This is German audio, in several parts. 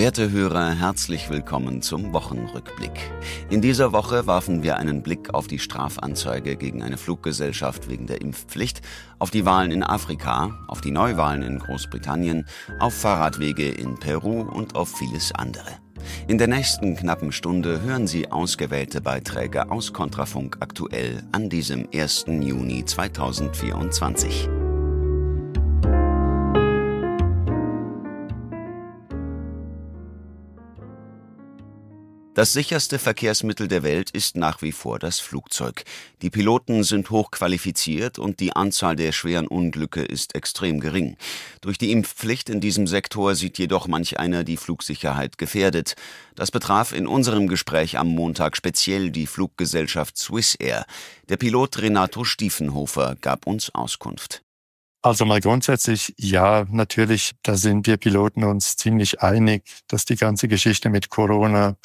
Werte Hörer, herzlich willkommen zum Wochenrückblick. In dieser Woche warfen wir einen Blick auf die Strafanzeige gegen eine Fluggesellschaft wegen der Impfpflicht, auf die Wahlen in Afrika, auf die Neuwahlen in Großbritannien, auf Fahrradwege in Peru und auf vieles andere. In der nächsten knappen Stunde hören Sie ausgewählte Beiträge aus Kontrafunk aktuell an diesem 1. Juni 2024. Das sicherste Verkehrsmittel der Welt ist nach wie vor das Flugzeug. Die Piloten sind hochqualifiziert und die Anzahl der schweren Unglücke ist extrem gering. Durch die Impfpflicht in diesem Sektor sieht jedoch manch einer die Flugsicherheit gefährdet. Das betraf in unserem Gespräch am Montag speziell die Fluggesellschaft Swissair. Der Pilot Renato Stiefenhofer gab uns Auskunft. Also mal grundsätzlich, ja, natürlich, da sind wir Piloten uns ziemlich einig, dass die ganze Geschichte mit Corona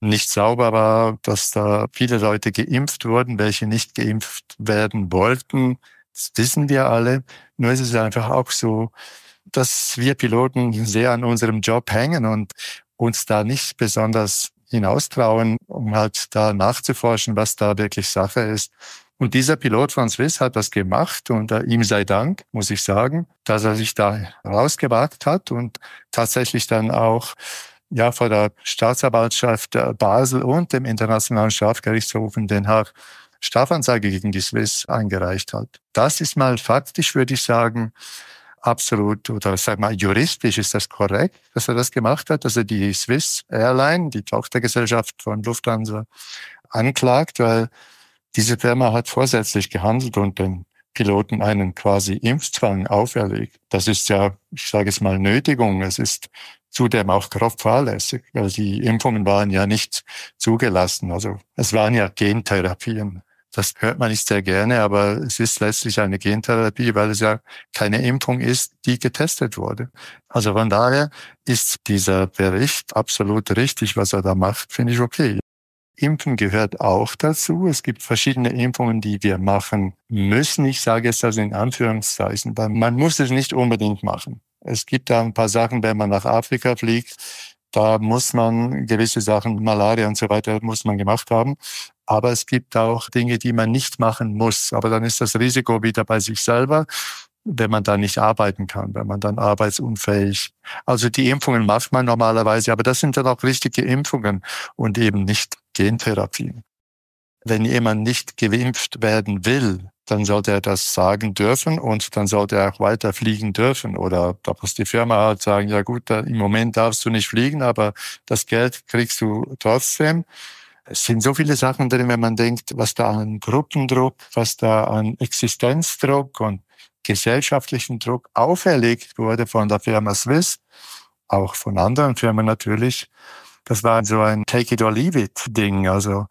nicht sauber war, dass da viele Leute geimpft wurden, welche nicht geimpft werden wollten. Das wissen wir alle. Nur ist es einfach auch so, dass wir Piloten sehr an unserem Job hängen und uns da nicht besonders hinaustrauen, um halt da nachzuforschen, was da wirklich Sache ist. Und dieser Pilot von Swiss hat das gemacht und äh, ihm sei Dank, muss ich sagen, dass er sich da rausgewagt hat und tatsächlich dann auch ja vor der Staatsanwaltschaft äh, Basel und dem Internationalen Strafgerichtshof in Den Haag Strafanzeige gegen die Swiss eingereicht hat. Das ist mal faktisch, würde ich sagen, absolut oder sag mal juristisch ist das korrekt, dass er das gemacht hat, dass er die Swiss Airline, die Tochtergesellschaft von Lufthansa, anklagt, weil diese Firma hat vorsätzlich gehandelt und den Piloten einen quasi Impfzwang auferlegt. Das ist ja, ich sage es mal, Nötigung. Es ist zudem auch grob fahrlässig, weil die Impfungen waren ja nicht zugelassen. Also es waren ja Gentherapien. Das hört man nicht sehr gerne, aber es ist letztlich eine Gentherapie, weil es ja keine Impfung ist, die getestet wurde. Also von daher ist dieser Bericht absolut richtig, was er da macht, finde ich okay. Impfen gehört auch dazu. Es gibt verschiedene Impfungen, die wir machen müssen. Ich sage es also in Anführungszeichen, weil man muss es nicht unbedingt machen. Es gibt da ein paar Sachen, wenn man nach Afrika fliegt, da muss man gewisse Sachen, Malaria und so weiter, muss man gemacht haben. Aber es gibt auch Dinge, die man nicht machen muss. Aber dann ist das Risiko wieder bei sich selber, wenn man da nicht arbeiten kann, wenn man dann arbeitsunfähig. Also die Impfungen macht man normalerweise, aber das sind dann auch richtige Impfungen und eben nicht Gentherapien. Wenn jemand nicht geimpft werden will, dann sollte er das sagen dürfen und dann sollte er auch weiter fliegen dürfen. Oder da muss die Firma halt sagen, ja gut, im Moment darfst du nicht fliegen, aber das Geld kriegst du trotzdem. Es sind so viele Sachen drin, wenn man denkt, was da an Gruppendruck, was da an Existenzdruck und gesellschaftlichen Druck auferlegt wurde von der Firma Swiss, auch von anderen Firmen natürlich. Das war so ein Take it or leave it Ding. Also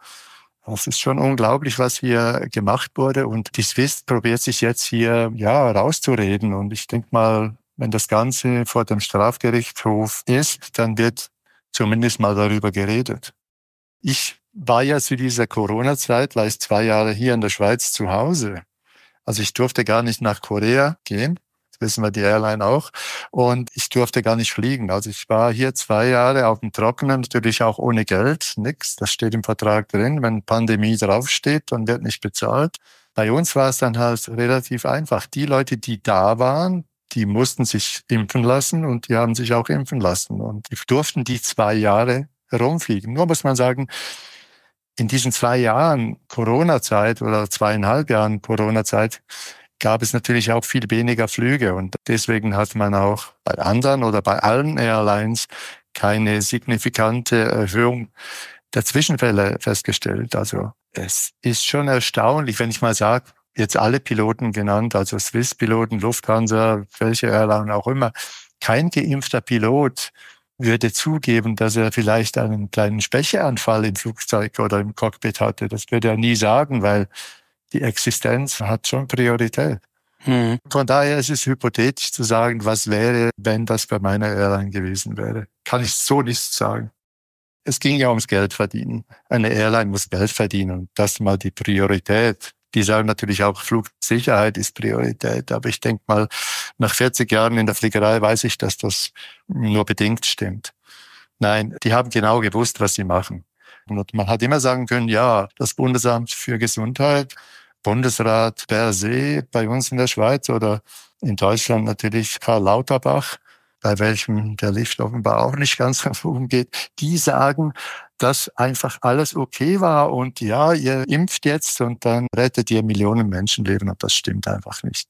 das ist schon unglaublich, was hier gemacht wurde. Und die Swiss probiert sich jetzt hier, ja, rauszureden. Und ich denke mal, wenn das Ganze vor dem Strafgerichtshof ist, dann wird zumindest mal darüber geredet. Ich war ja zu dieser Corona-Zeit war ich zwei Jahre hier in der Schweiz zu Hause. Also ich durfte gar nicht nach Korea gehen wissen wir die Airline auch. Und ich durfte gar nicht fliegen. Also ich war hier zwei Jahre auf dem Trockenen, natürlich auch ohne Geld, nix. Das steht im Vertrag drin. Wenn Pandemie draufsteht, dann wird nicht bezahlt. Bei uns war es dann halt relativ einfach. Die Leute, die da waren, die mussten sich impfen lassen und die haben sich auch impfen lassen. Und die durften die zwei Jahre herumfliegen. Nur muss man sagen, in diesen zwei Jahren Corona-Zeit oder zweieinhalb Jahren Corona-Zeit gab es natürlich auch viel weniger Flüge und deswegen hat man auch bei anderen oder bei allen Airlines keine signifikante Erhöhung der Zwischenfälle festgestellt. Also es ist schon erstaunlich, wenn ich mal sage, jetzt alle Piloten genannt, also Swiss-Piloten, Lufthansa, welche Airline auch immer, kein geimpfter Pilot würde zugeben, dass er vielleicht einen kleinen Specheanfall im Flugzeug oder im Cockpit hatte. Das würde er nie sagen, weil die Existenz hat schon Priorität. Hm. Von daher ist es hypothetisch zu sagen, was wäre, wenn das bei meiner Airline gewesen wäre. Kann ich so nicht sagen. Es ging ja ums Geld verdienen. Eine Airline muss Geld verdienen und das mal die Priorität. Die sagen natürlich auch, Flugsicherheit ist Priorität. Aber ich denke mal, nach 40 Jahren in der Fliegerei weiß ich, dass das nur bedingt stimmt. Nein, die haben genau gewusst, was sie machen. Und man hat immer sagen können, ja, das Bundesamt für Gesundheit Bundesrat per se bei uns in der Schweiz oder in Deutschland natürlich Karl Lauterbach, bei welchem der Lift offenbar auch nicht ganz nach oben geht, die sagen, dass einfach alles okay war und ja, ihr impft jetzt und dann rettet ihr Millionen Menschenleben und das stimmt einfach nicht.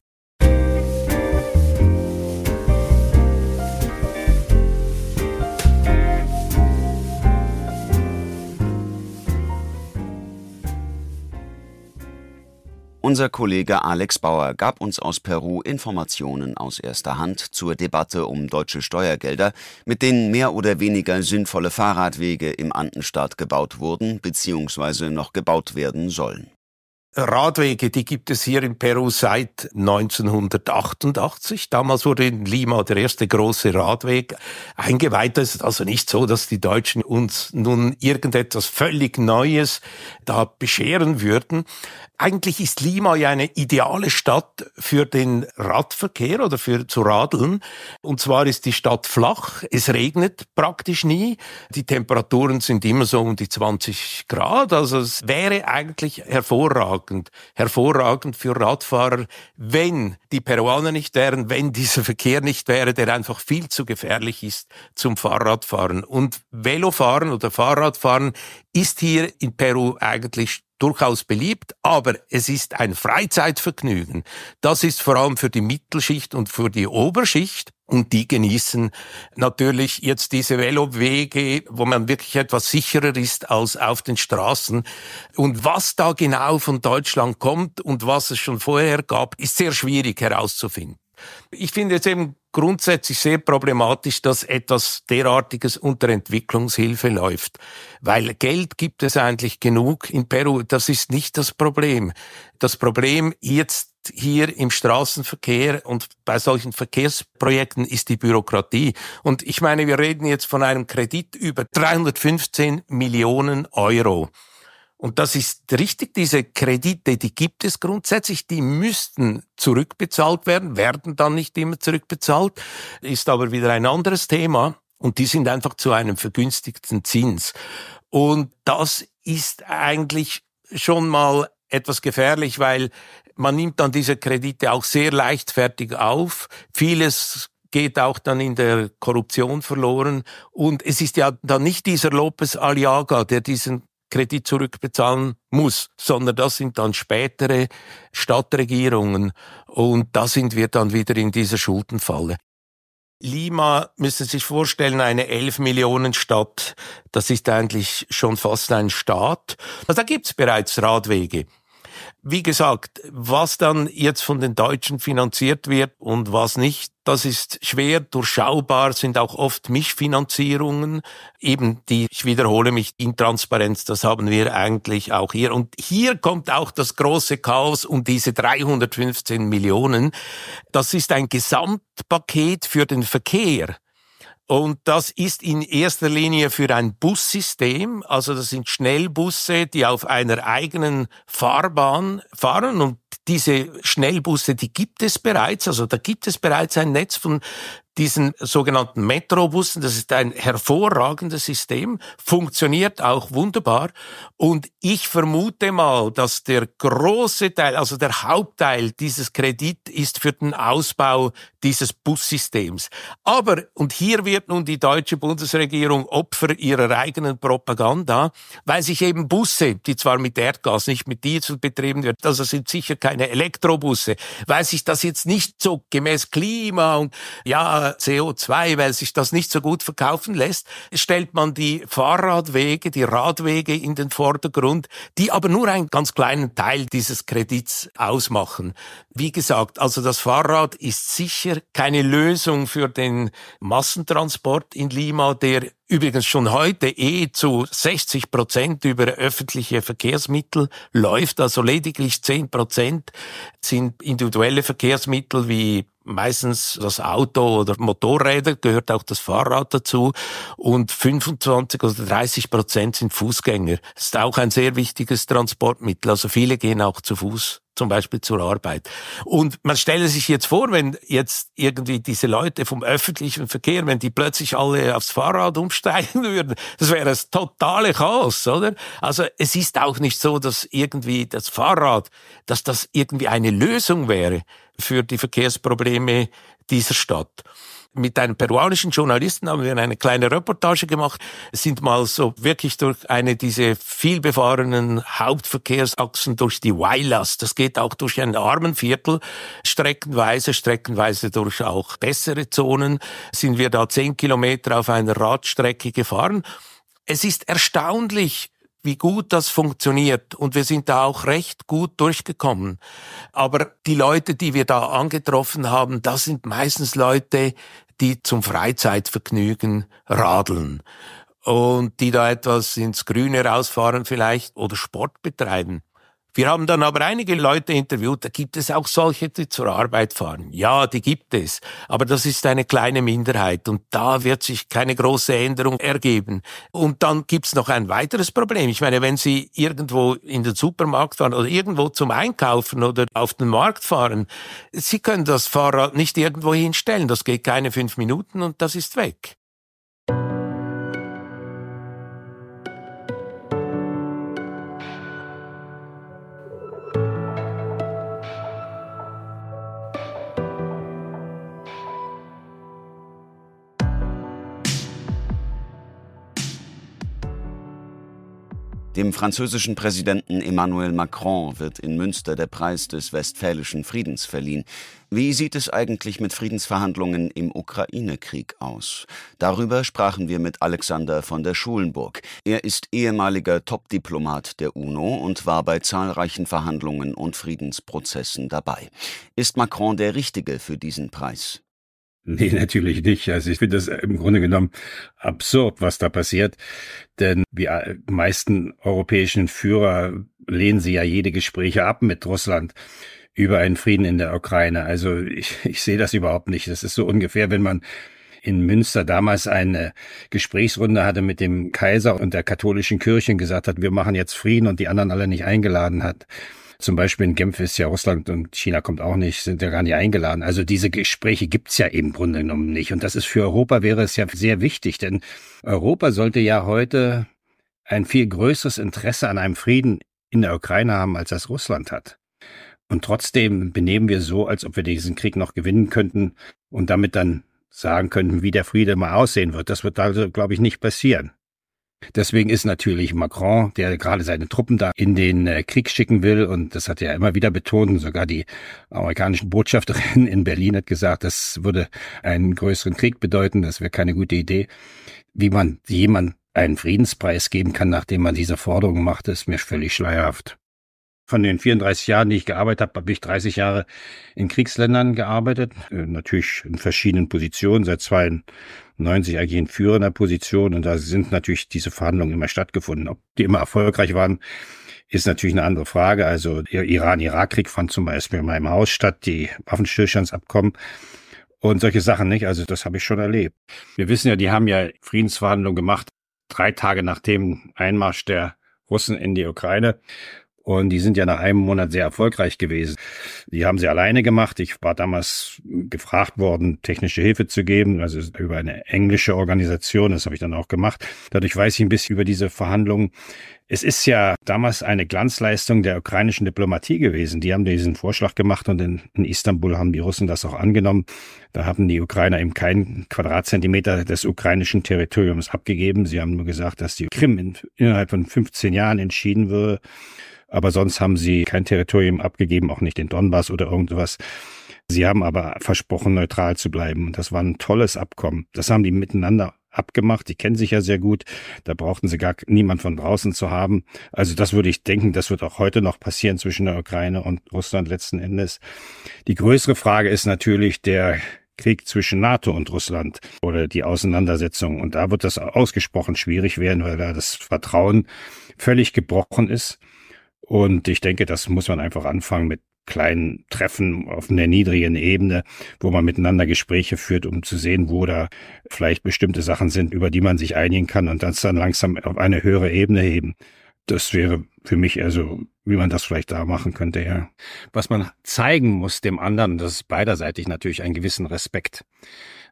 Unser Kollege Alex Bauer gab uns aus Peru Informationen aus erster Hand zur Debatte um deutsche Steuergelder, mit denen mehr oder weniger sinnvolle Fahrradwege im Andenstaat gebaut wurden bzw. noch gebaut werden sollen. Radwege, die gibt es hier in Peru seit 1988. Damals wurde in Lima der erste große Radweg eingeweiht. Es ist also nicht so, dass die Deutschen uns nun irgendetwas völlig Neues da bescheren würden. Eigentlich ist Lima ja eine ideale Stadt für den Radverkehr oder für zu radeln. Und zwar ist die Stadt flach, es regnet praktisch nie, die Temperaturen sind immer so um die 20 Grad, also es wäre eigentlich hervorragend, hervorragend für Radfahrer, wenn die Peruaner nicht wären, wenn dieser Verkehr nicht wäre, der einfach viel zu gefährlich ist zum Fahrradfahren. Und Velofahren oder Fahrradfahren ist hier in Peru eigentlich durchaus beliebt, aber es ist ein Freizeitvergnügen. Das ist vor allem für die Mittelschicht und für die Oberschicht. Und die genießen natürlich jetzt diese Velowege, wo man wirklich etwas sicherer ist als auf den Straßen. Und was da genau von Deutschland kommt und was es schon vorher gab, ist sehr schwierig herauszufinden. Ich finde es eben grundsätzlich sehr problematisch, dass etwas derartiges unter Entwicklungshilfe läuft. Weil Geld gibt es eigentlich genug in Peru. Das ist nicht das Problem. Das Problem jetzt hier im Straßenverkehr und bei solchen Verkehrsprojekten ist die Bürokratie. Und ich meine, wir reden jetzt von einem Kredit über 315 Millionen Euro. Und das ist richtig, diese Kredite, die gibt es grundsätzlich, die müssten zurückbezahlt werden, werden dann nicht immer zurückbezahlt, ist aber wieder ein anderes Thema. Und die sind einfach zu einem vergünstigten Zins. Und das ist eigentlich schon mal etwas gefährlich, weil man nimmt dann diese Kredite auch sehr leichtfertig auf. Vieles geht auch dann in der Korruption verloren. Und es ist ja dann nicht dieser Lopez Aliaga, der diesen Kredit zurückbezahlen muss, sondern das sind dann spätere Stadtregierungen und da sind wir dann wieder in dieser Schuldenfalle. Lima müssen Sie sich vorstellen, eine 11 Millionen Stadt, das ist eigentlich schon fast ein Staat. Also da gibt's bereits Radwege. Wie gesagt, was dann jetzt von den Deutschen finanziert wird und was nicht, das ist schwer durchschaubar, sind auch oft Mischfinanzierungen, eben die, ich wiederhole mich, Intransparenz, das haben wir eigentlich auch hier. Und hier kommt auch das große Chaos um diese 315 Millionen. Das ist ein Gesamtpaket für den Verkehr und das ist in erster Linie für ein Bussystem. Also das sind Schnellbusse, die auf einer eigenen Fahrbahn fahren. Und diese Schnellbusse, die gibt es bereits. Also da gibt es bereits ein Netz von diesen sogenannten Metrobussen. Das ist ein hervorragendes System, funktioniert auch wunderbar. Und ich vermute mal, dass der große Teil, also der Hauptteil dieses Kredit ist für den Ausbau dieses Bussystems. Aber, und hier wird nun die deutsche Bundesregierung Opfer ihrer eigenen Propaganda, weil sich eben Busse, die zwar mit Erdgas, nicht mit Diesel betrieben wird, also sind sicher keine Elektrobusse, weil sich das jetzt nicht so gemäß Klima und ja, CO2, weil sich das nicht so gut verkaufen lässt, stellt man die Fahrradwege, die Radwege in den Vordergrund, die aber nur einen ganz kleinen Teil dieses Kredits ausmachen. Wie gesagt, also das Fahrrad ist sicher keine Lösung für den Massentransport in Lima, der übrigens schon heute eh zu 60 Prozent über öffentliche Verkehrsmittel läuft, also lediglich 10 Prozent sind individuelle Verkehrsmittel wie meistens das Auto oder Motorräder, gehört auch das Fahrrad dazu und 25 oder 30 Prozent sind Fußgänger. Das ist auch ein sehr wichtiges Transportmittel. Also viele gehen auch zu Fuß zum Beispiel zur Arbeit. Und man stelle sich jetzt vor, wenn jetzt irgendwie diese Leute vom öffentlichen Verkehr, wenn die plötzlich alle aufs Fahrrad umsteigen würden, das wäre das totale Chaos, oder? Also es ist auch nicht so, dass irgendwie das Fahrrad, dass das irgendwie eine Lösung wäre, für die Verkehrsprobleme dieser Stadt. Mit einem peruanischen Journalisten haben wir eine kleine Reportage gemacht, sind mal so wirklich durch eine dieser vielbefahrenen Hauptverkehrsachsen durch die Huaylas. Das geht auch durch ein armen Viertel, streckenweise, streckenweise durch auch bessere Zonen, sind wir da zehn Kilometer auf einer Radstrecke gefahren. Es ist erstaunlich, wie gut das funktioniert. Und wir sind da auch recht gut durchgekommen. Aber die Leute, die wir da angetroffen haben, das sind meistens Leute, die zum Freizeitvergnügen radeln und die da etwas ins Grüne rausfahren vielleicht oder Sport betreiben. Wir haben dann aber einige Leute interviewt, da gibt es auch solche, die zur Arbeit fahren. Ja, die gibt es, aber das ist eine kleine Minderheit und da wird sich keine große Änderung ergeben. Und dann gibt es noch ein weiteres Problem. Ich meine, wenn Sie irgendwo in den Supermarkt fahren oder irgendwo zum Einkaufen oder auf den Markt fahren, Sie können das Fahrrad nicht irgendwo hinstellen. Das geht keine fünf Minuten und das ist weg. Dem französischen Präsidenten Emmanuel Macron wird in Münster der Preis des Westfälischen Friedens verliehen. Wie sieht es eigentlich mit Friedensverhandlungen im Ukraine-Krieg aus? Darüber sprachen wir mit Alexander von der Schulenburg. Er ist ehemaliger Top-Diplomat der UNO und war bei zahlreichen Verhandlungen und Friedensprozessen dabei. Ist Macron der Richtige für diesen Preis? Nee, natürlich nicht. Also ich finde das äh, im Grunde genommen absurd, was da passiert. Denn die äh, meisten europäischen Führer lehnen sie ja jede Gespräche ab mit Russland über einen Frieden in der Ukraine. Also ich, ich sehe das überhaupt nicht. Das ist so ungefähr, wenn man in Münster damals eine Gesprächsrunde hatte mit dem Kaiser und der katholischen Kirche und gesagt hat, wir machen jetzt Frieden und die anderen alle nicht eingeladen hat. Zum Beispiel in Genf ist ja Russland und China kommt auch nicht, sind ja gar nicht eingeladen. Also diese Gespräche gibt's ja im Grunde genommen nicht. Und das ist für Europa wäre es ja sehr wichtig, denn Europa sollte ja heute ein viel größeres Interesse an einem Frieden in der Ukraine haben, als das Russland hat. Und trotzdem benehmen wir so, als ob wir diesen Krieg noch gewinnen könnten und damit dann sagen könnten, wie der Friede mal aussehen wird. Das wird also, glaube ich, nicht passieren. Deswegen ist natürlich Macron, der gerade seine Truppen da in den äh, Krieg schicken will, und das hat er immer wieder betont, sogar die amerikanischen Botschafterin in Berlin hat gesagt, das würde einen größeren Krieg bedeuten, das wäre keine gute Idee. Wie man jemand einen Friedenspreis geben kann, nachdem man diese Forderung macht, ist mir völlig schleierhaft. Von den 34 Jahren, die ich gearbeitet habe, habe ich 30 Jahre in Kriegsländern gearbeitet, äh, natürlich in verschiedenen Positionen, seit zwei 90 AG in führender Position und da sind natürlich diese Verhandlungen immer stattgefunden. Ob die immer erfolgreich waren, ist natürlich eine andere Frage. Also der Iran-Irak-Krieg fand zum Beispiel in meinem Haus statt, die Waffenstillstandsabkommen und solche Sachen nicht. Also das habe ich schon erlebt. Wir wissen ja, die haben ja Friedensverhandlungen gemacht, drei Tage nach dem Einmarsch der Russen in die Ukraine. Und die sind ja nach einem Monat sehr erfolgreich gewesen. Die haben sie alleine gemacht. Ich war damals gefragt worden, technische Hilfe zu geben, also über eine englische Organisation. Das habe ich dann auch gemacht. Dadurch weiß ich ein bisschen über diese Verhandlungen. Es ist ja damals eine Glanzleistung der ukrainischen Diplomatie gewesen. Die haben diesen Vorschlag gemacht und in, in Istanbul haben die Russen das auch angenommen. Da haben die Ukrainer eben keinen Quadratzentimeter des ukrainischen Territoriums abgegeben. Sie haben nur gesagt, dass die Krim in, innerhalb von 15 Jahren entschieden würde. Aber sonst haben sie kein Territorium abgegeben, auch nicht den Donbass oder irgendwas. Sie haben aber versprochen, neutral zu bleiben. Und das war ein tolles Abkommen. Das haben die miteinander abgemacht. Die kennen sich ja sehr gut. Da brauchten sie gar niemand von draußen zu haben. Also das würde ich denken, das wird auch heute noch passieren zwischen der Ukraine und Russland letzten Endes. Die größere Frage ist natürlich der Krieg zwischen NATO und Russland oder die Auseinandersetzung. Und da wird das ausgesprochen schwierig werden, weil da das Vertrauen völlig gebrochen ist. Und ich denke, das muss man einfach anfangen mit kleinen Treffen auf einer niedrigen Ebene, wo man miteinander Gespräche führt, um zu sehen, wo da vielleicht bestimmte Sachen sind, über die man sich einigen kann und das dann langsam auf eine höhere Ebene heben. Das wäre für mich also, wie man das vielleicht da machen könnte, ja. Was man zeigen muss dem anderen, das ist beiderseitig natürlich einen gewissen Respekt.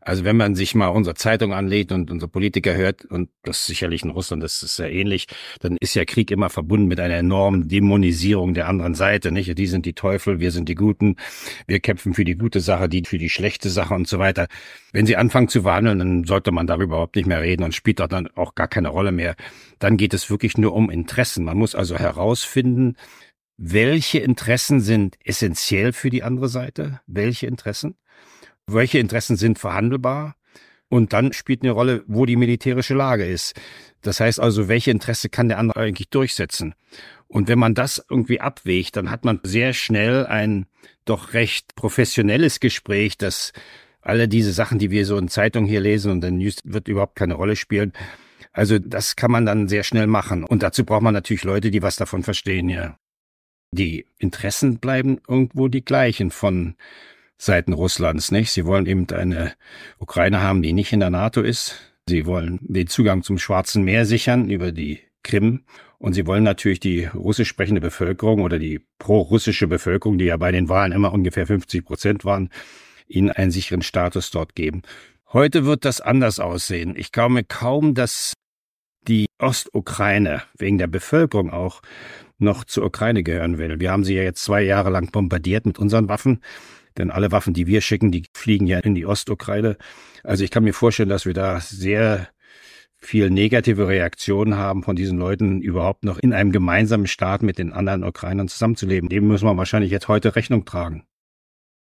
Also wenn man sich mal unsere Zeitung anlädt und unsere Politiker hört, und das sicherlich in Russland, das ist sehr ähnlich, dann ist ja Krieg immer verbunden mit einer enormen Dämonisierung der anderen Seite. Nicht? Die sind die Teufel, wir sind die Guten, wir kämpfen für die gute Sache, die für die schlechte Sache und so weiter. Wenn sie anfangen zu verhandeln, dann sollte man darüber überhaupt nicht mehr reden und spielt auch dann auch gar keine Rolle mehr. Dann geht es wirklich nur um Interessen. Man muss also herausfinden, welche Interessen sind essentiell für die andere Seite, welche Interessen welche Interessen sind verhandelbar. Und dann spielt eine Rolle, wo die militärische Lage ist. Das heißt also, welche Interesse kann der andere eigentlich durchsetzen? Und wenn man das irgendwie abwägt, dann hat man sehr schnell ein doch recht professionelles Gespräch, das alle diese Sachen, die wir so in Zeitungen hier lesen und in News wird überhaupt keine Rolle spielen. Also das kann man dann sehr schnell machen. Und dazu braucht man natürlich Leute, die was davon verstehen, ja. Die Interessen bleiben irgendwo die gleichen von Seiten Russlands, nicht? Sie wollen eben eine Ukraine haben, die nicht in der NATO ist. Sie wollen den Zugang zum Schwarzen Meer sichern über die Krim. Und sie wollen natürlich die russisch sprechende Bevölkerung oder die pro-russische Bevölkerung, die ja bei den Wahlen immer ungefähr 50 Prozent waren, ihnen einen sicheren Status dort geben. Heute wird das anders aussehen. Ich glaube kaum, dass die Ostukraine wegen der Bevölkerung auch noch zur Ukraine gehören will. Wir haben sie ja jetzt zwei Jahre lang bombardiert mit unseren Waffen. Denn alle Waffen, die wir schicken, die fliegen ja in die Ostukraine. Also ich kann mir vorstellen, dass wir da sehr viel negative Reaktionen haben von diesen Leuten, überhaupt noch in einem gemeinsamen Staat mit den anderen Ukrainern zusammenzuleben. Dem müssen wir wahrscheinlich jetzt heute Rechnung tragen.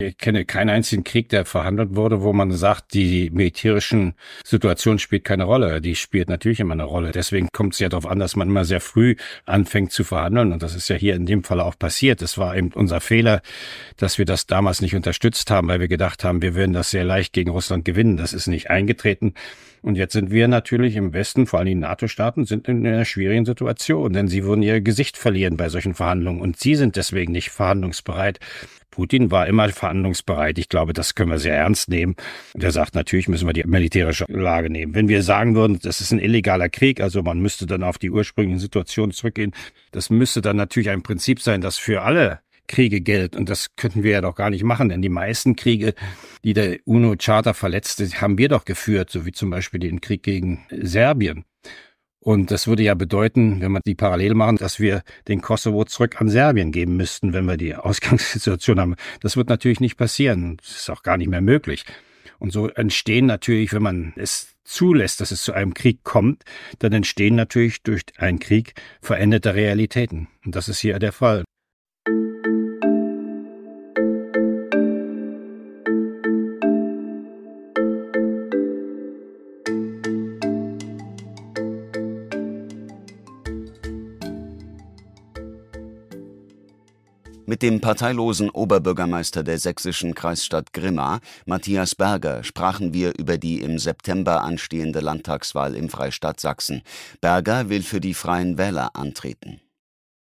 Ich kenne keinen einzigen Krieg, der verhandelt wurde, wo man sagt, die militärischen Situationen spielt keine Rolle. Die spielt natürlich immer eine Rolle. Deswegen kommt es ja darauf an, dass man immer sehr früh anfängt zu verhandeln. Und das ist ja hier in dem Fall auch passiert. Es war eben unser Fehler, dass wir das damals nicht unterstützt haben, weil wir gedacht haben, wir würden das sehr leicht gegen Russland gewinnen. Das ist nicht eingetreten. Und jetzt sind wir natürlich im Westen, vor allem die NATO-Staaten, sind in einer schwierigen Situation, denn sie würden ihr Gesicht verlieren bei solchen Verhandlungen und sie sind deswegen nicht verhandlungsbereit. Putin war immer verhandlungsbereit. Ich glaube, das können wir sehr ernst nehmen. Der sagt, natürlich müssen wir die militärische Lage nehmen. Wenn wir sagen würden, das ist ein illegaler Krieg, also man müsste dann auf die ursprüngliche Situation zurückgehen, das müsste dann natürlich ein Prinzip sein, das für alle Kriege gilt. Und das könnten wir ja doch gar nicht machen, denn die meisten Kriege, die der UNO-Charta verletzte, haben wir doch geführt, so wie zum Beispiel den Krieg gegen Serbien. Und das würde ja bedeuten, wenn wir die parallel machen, dass wir den Kosovo zurück an Serbien geben müssten, wenn wir die Ausgangssituation haben. Das wird natürlich nicht passieren. Das ist auch gar nicht mehr möglich. Und so entstehen natürlich, wenn man es zulässt, dass es zu einem Krieg kommt, dann entstehen natürlich durch einen Krieg veränderte Realitäten. Und das ist hier der Fall. Mit dem parteilosen Oberbürgermeister der sächsischen Kreisstadt Grimma, Matthias Berger, sprachen wir über die im September anstehende Landtagswahl im Freistaat Sachsen. Berger will für die Freien Wähler antreten.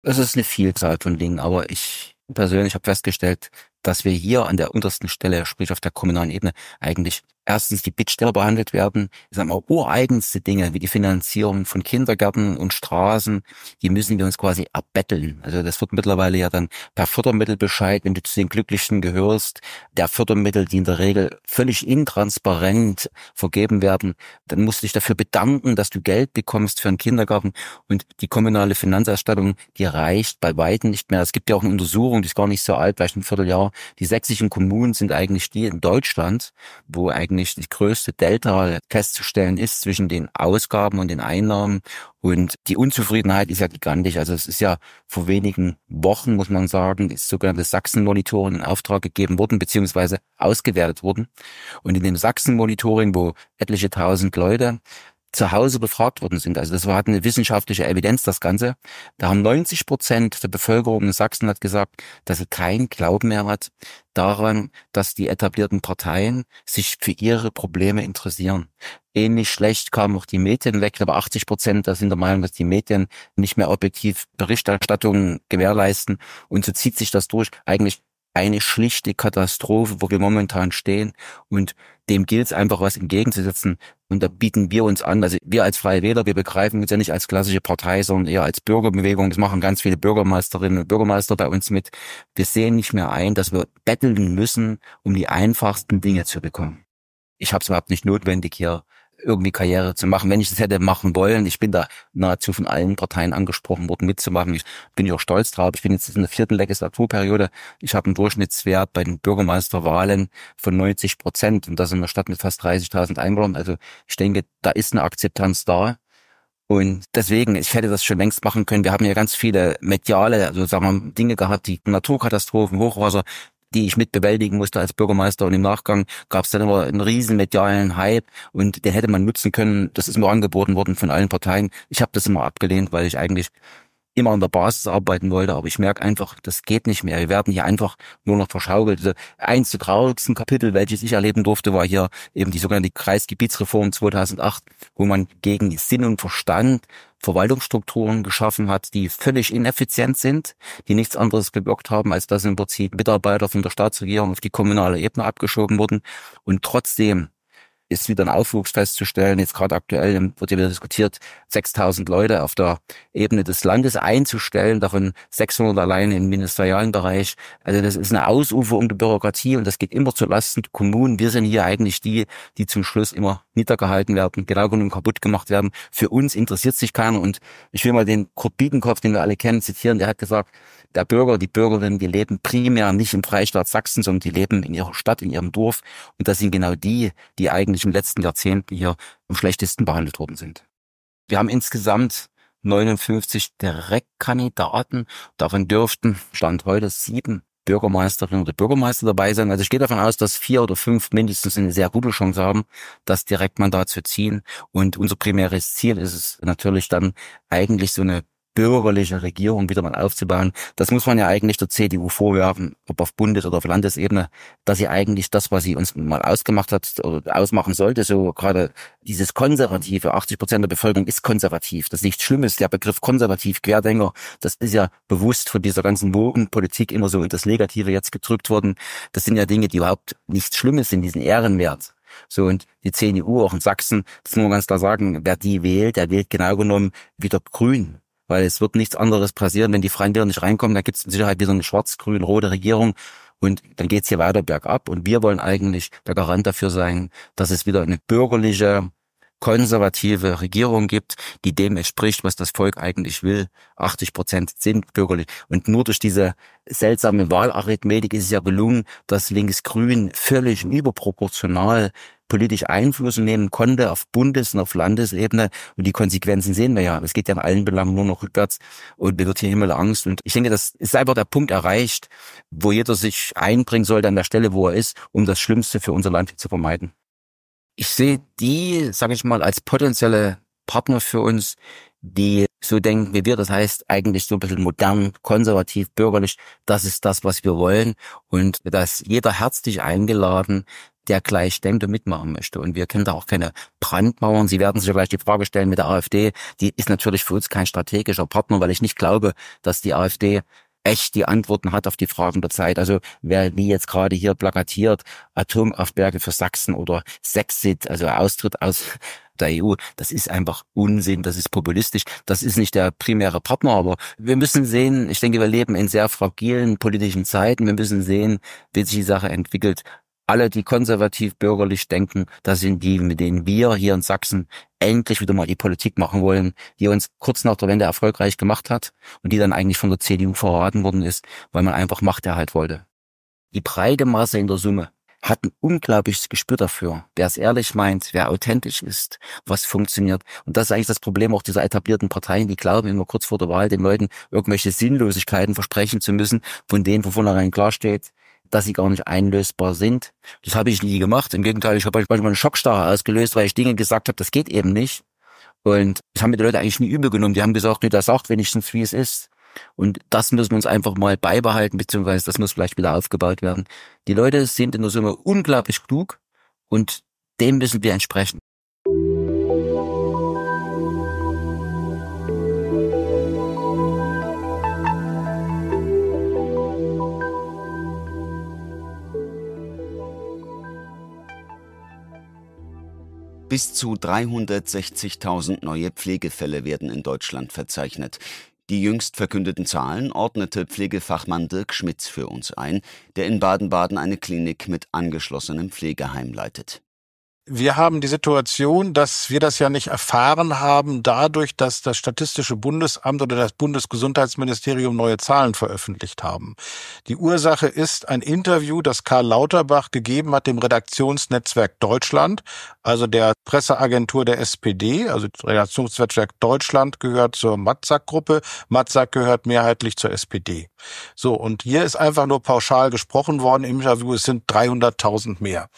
Es ist eine Vielzahl von Dingen, aber ich persönlich habe festgestellt, dass wir hier an der untersten Stelle, sprich auf der kommunalen Ebene, eigentlich erstens die Bittsteller behandelt werden. Ich sage mal, ureigenste Dinge wie die Finanzierung von Kindergärten und Straßen, die müssen wir uns quasi erbetteln. Also das wird mittlerweile ja dann per Fördermittelbescheid, wenn du zu den Glücklichen gehörst, der Fördermittel, die in der Regel völlig intransparent vergeben werden, dann musst du dich dafür bedanken, dass du Geld bekommst für einen Kindergarten und die kommunale Finanzausstattung, die reicht bei Weitem nicht mehr. Es gibt ja auch eine Untersuchung, die ist gar nicht so alt, vielleicht ein Vierteljahr. Die sächsischen Kommunen sind eigentlich die in Deutschland, wo eigentlich eigentlich die größte Delta festzustellen ist zwischen den Ausgaben und den Einnahmen. Und die Unzufriedenheit ist ja gigantisch. Also es ist ja vor wenigen Wochen, muss man sagen, das sogenannte Sachsen-Monitoring in Auftrag gegeben worden, beziehungsweise ausgewertet worden. Und in dem Sachsen-Monitoring, wo etliche tausend Leute zu Hause befragt worden sind. Also das war, eine wissenschaftliche Evidenz, das Ganze. Da haben 90 Prozent der Bevölkerung in Sachsen hat gesagt, dass sie keinen Glauben mehr hat daran, dass die etablierten Parteien sich für ihre Probleme interessieren. Ähnlich schlecht kamen auch die Medien weg, aber 80 Prozent da sind der Meinung, dass die Medien nicht mehr objektiv Berichterstattung gewährleisten. Und so zieht sich das durch. Eigentlich eine schlichte Katastrophe, wo wir momentan stehen. Und dem gilt es einfach was entgegenzusetzen. Und da bieten wir uns an. Also wir als Freie Wähler, wir begreifen uns ja nicht als klassische Partei, sondern eher als Bürgerbewegung. Das machen ganz viele Bürgermeisterinnen und Bürgermeister bei uns mit. Wir sehen nicht mehr ein, dass wir betteln müssen, um die einfachsten Dinge zu bekommen. Ich habe es überhaupt nicht notwendig, hier irgendwie Karriere zu machen. Wenn ich das hätte machen wollen, ich bin da nahezu von allen Parteien angesprochen worden, mitzumachen. Ich bin ja auch stolz drauf. Ich bin jetzt in der vierten Legislaturperiode. Ich habe einen Durchschnittswert bei den Bürgermeisterwahlen von 90 Prozent und das in einer Stadt mit fast 30.000 Einwohnern. Also ich denke, da ist eine Akzeptanz da. Und deswegen, ich hätte das schon längst machen können. Wir haben ja ganz viele mediale, also sagen wir Dinge gehabt, die Naturkatastrophen, Hochwasser, die ich mitbewältigen musste als Bürgermeister. Und im Nachgang gab es dann immer einen riesen medialen Hype und den hätte man nutzen können. Das ist mir angeboten worden von allen Parteien. Ich habe das immer abgelehnt, weil ich eigentlich immer an der Basis arbeiten wollte, aber ich merke einfach, das geht nicht mehr. Wir werden hier einfach nur noch verschaukelt. Also eins der traurigsten Kapitel, welches ich erleben durfte, war hier eben die sogenannte Kreisgebietsreform 2008, wo man gegen Sinn und Verstand Verwaltungsstrukturen geschaffen hat, die völlig ineffizient sind, die nichts anderes gewirkt haben, als dass im Prinzip Mitarbeiter von der Staatsregierung auf die kommunale Ebene abgeschoben wurden und trotzdem ist wieder ein Aufwuchs festzustellen. Jetzt gerade aktuell wurde wieder diskutiert, 6000 Leute auf der Ebene des Landes einzustellen, davon 600 allein im ministerialen Bereich. Also das ist eine Ausuferung der Bürokratie und das geht immer zu Lasten der Kommunen. Wir sind hier eigentlich die, die zum Schluss immer niedergehalten werden, genau genommen kaputt gemacht werden. Für uns interessiert sich keiner und ich will mal den Kurt Biedenkopf, den wir alle kennen, zitieren. Der hat gesagt, der Bürger, die Bürgerinnen, die leben primär nicht im Freistaat Sachsen, sondern die leben in ihrer Stadt, in ihrem Dorf und das sind genau die, die eigentlich natürlich im letzten Jahrzehnt hier am schlechtesten behandelt worden sind. Wir haben insgesamt 59 Direktkandidaten. Davon dürften Stand heute sieben Bürgermeisterinnen oder Bürgermeister dabei sein. Also ich gehe davon aus, dass vier oder fünf mindestens eine sehr gute Chance haben, das Direktmandat zu ziehen. Und unser primäres Ziel ist es natürlich dann eigentlich so eine bürgerliche Regierung wieder mal aufzubauen. Das muss man ja eigentlich der CDU vorwerfen, ob auf Bundes- oder auf Landesebene, dass sie eigentlich das, was sie uns mal ausgemacht hat oder ausmachen sollte, so gerade dieses konservative, 80 Prozent der Bevölkerung ist konservativ. Das ist nichts Schlimmes. Der Begriff konservativ, Querdenker, das ist ja bewusst von dieser ganzen Wogenpolitik immer so in das Negative jetzt gedrückt worden. Das sind ja Dinge, die überhaupt nichts Schlimmes sind, diesen Ehrenwert. So, und die CDU auch in Sachsen, das muss man ganz klar sagen, wer die wählt, der wählt genau genommen wieder grün weil es wird nichts anderes passieren. Wenn die Freien Wähler nicht reinkommen, dann gibt es mit Sicherheit wieder eine schwarz-grün-rote Regierung und dann geht's hier weiter bergab. Und wir wollen eigentlich der Garant dafür sein, dass es wieder eine bürgerliche, konservative Regierung gibt, die dem entspricht, was das Volk eigentlich will. 80 Prozent sind bürgerlich. Und nur durch diese seltsame Wahlarithmetik ist es ja gelungen, dass links-grün völlig überproportional politisch Einfluss nehmen konnte auf Bundes- und auf Landesebene. Und die Konsequenzen sehen wir ja. Es geht ja in allen Belangen nur noch rückwärts und mir wird hier Himmelangst. Und ich denke, das ist einfach der Punkt erreicht, wo jeder sich einbringen sollte an der Stelle, wo er ist, um das Schlimmste für unser Land zu vermeiden. Ich sehe die, sage ich mal, als potenzielle Partner für uns, die so denken wie wir. Das heißt eigentlich so ein bisschen modern, konservativ, bürgerlich. Das ist das, was wir wollen. Und da ist jeder herzlich eingeladen, der gleich denkt und mitmachen möchte. Und wir kennen da auch keine Brandmauern. Sie werden sich ja gleich die Frage stellen mit der AfD. Die ist natürlich für uns kein strategischer Partner, weil ich nicht glaube, dass die AfD echt die Antworten hat auf die Fragen der Zeit. Also wer wie jetzt gerade hier plakatiert, Atomaufberge für Sachsen oder Sexit, also Austritt aus der EU, das ist einfach Unsinn, das ist populistisch, das ist nicht der primäre Partner, aber wir müssen sehen, ich denke, wir leben in sehr fragilen politischen Zeiten, wir müssen sehen, wie sich die Sache entwickelt alle, die konservativ bürgerlich denken, das sind die, mit denen wir hier in Sachsen endlich wieder mal die Politik machen wollen, die uns kurz nach der Wende erfolgreich gemacht hat und die dann eigentlich von der CDU verraten worden ist, weil man einfach Machterhalt wollte. Die breite Masse in der Summe hat ein unglaubliches Gespür dafür, wer es ehrlich meint, wer authentisch ist, was funktioniert. Und das ist eigentlich das Problem auch dieser etablierten Parteien, die glauben immer kurz vor der Wahl den Leuten irgendwelche Sinnlosigkeiten versprechen zu müssen, von denen von vornherein klar steht, dass sie gar nicht einlösbar sind. Das habe ich nie gemacht. Im Gegenteil, ich habe halt manchmal einen Schockstarre ausgelöst, weil ich Dinge gesagt habe, das geht eben nicht. Und ich habe mir die Leute eigentlich nie übel genommen. Die haben gesagt, nee, das sagt wenigstens, wie es ist. Und das müssen wir uns einfach mal beibehalten, beziehungsweise das muss vielleicht wieder aufgebaut werden. Die Leute sind in der Summe unglaublich klug und dem müssen wir entsprechen. Bis zu 360.000 neue Pflegefälle werden in Deutschland verzeichnet. Die jüngst verkündeten Zahlen ordnete Pflegefachmann Dirk Schmitz für uns ein, der in Baden-Baden eine Klinik mit angeschlossenem Pflegeheim leitet wir haben die Situation, dass wir das ja nicht erfahren haben, dadurch, dass das Statistische Bundesamt oder das Bundesgesundheitsministerium neue Zahlen veröffentlicht haben. Die Ursache ist ein Interview, das Karl Lauterbach gegeben hat dem Redaktionsnetzwerk Deutschland, also der Presseagentur der SPD. Also Redaktionsnetzwerk Deutschland gehört zur Matzak-Gruppe. Matzak gehört mehrheitlich zur SPD. So, und hier ist einfach nur pauschal gesprochen worden im Interview, es sind 300.000 mehr.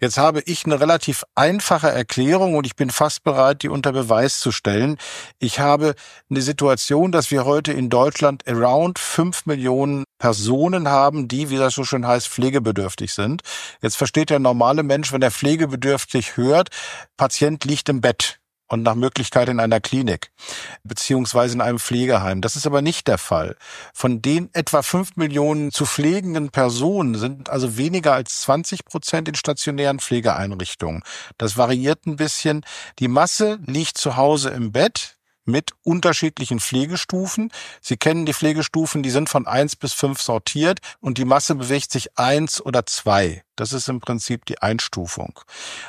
Jetzt habe ich eine relativ einfache Erklärung und ich bin fast bereit, die unter Beweis zu stellen. Ich habe eine Situation, dass wir heute in Deutschland around 5 Millionen Personen haben, die, wie das so schön heißt, pflegebedürftig sind. Jetzt versteht der normale Mensch, wenn er pflegebedürftig hört, Patient liegt im Bett und nach Möglichkeit in einer Klinik beziehungsweise in einem Pflegeheim. Das ist aber nicht der Fall. Von den etwa fünf Millionen zu pflegenden Personen sind also weniger als 20 Prozent in stationären Pflegeeinrichtungen. Das variiert ein bisschen. Die Masse liegt zu Hause im Bett mit unterschiedlichen Pflegestufen. Sie kennen die Pflegestufen, die sind von eins bis fünf sortiert und die Masse bewegt sich eins oder zwei. Das ist im Prinzip die Einstufung.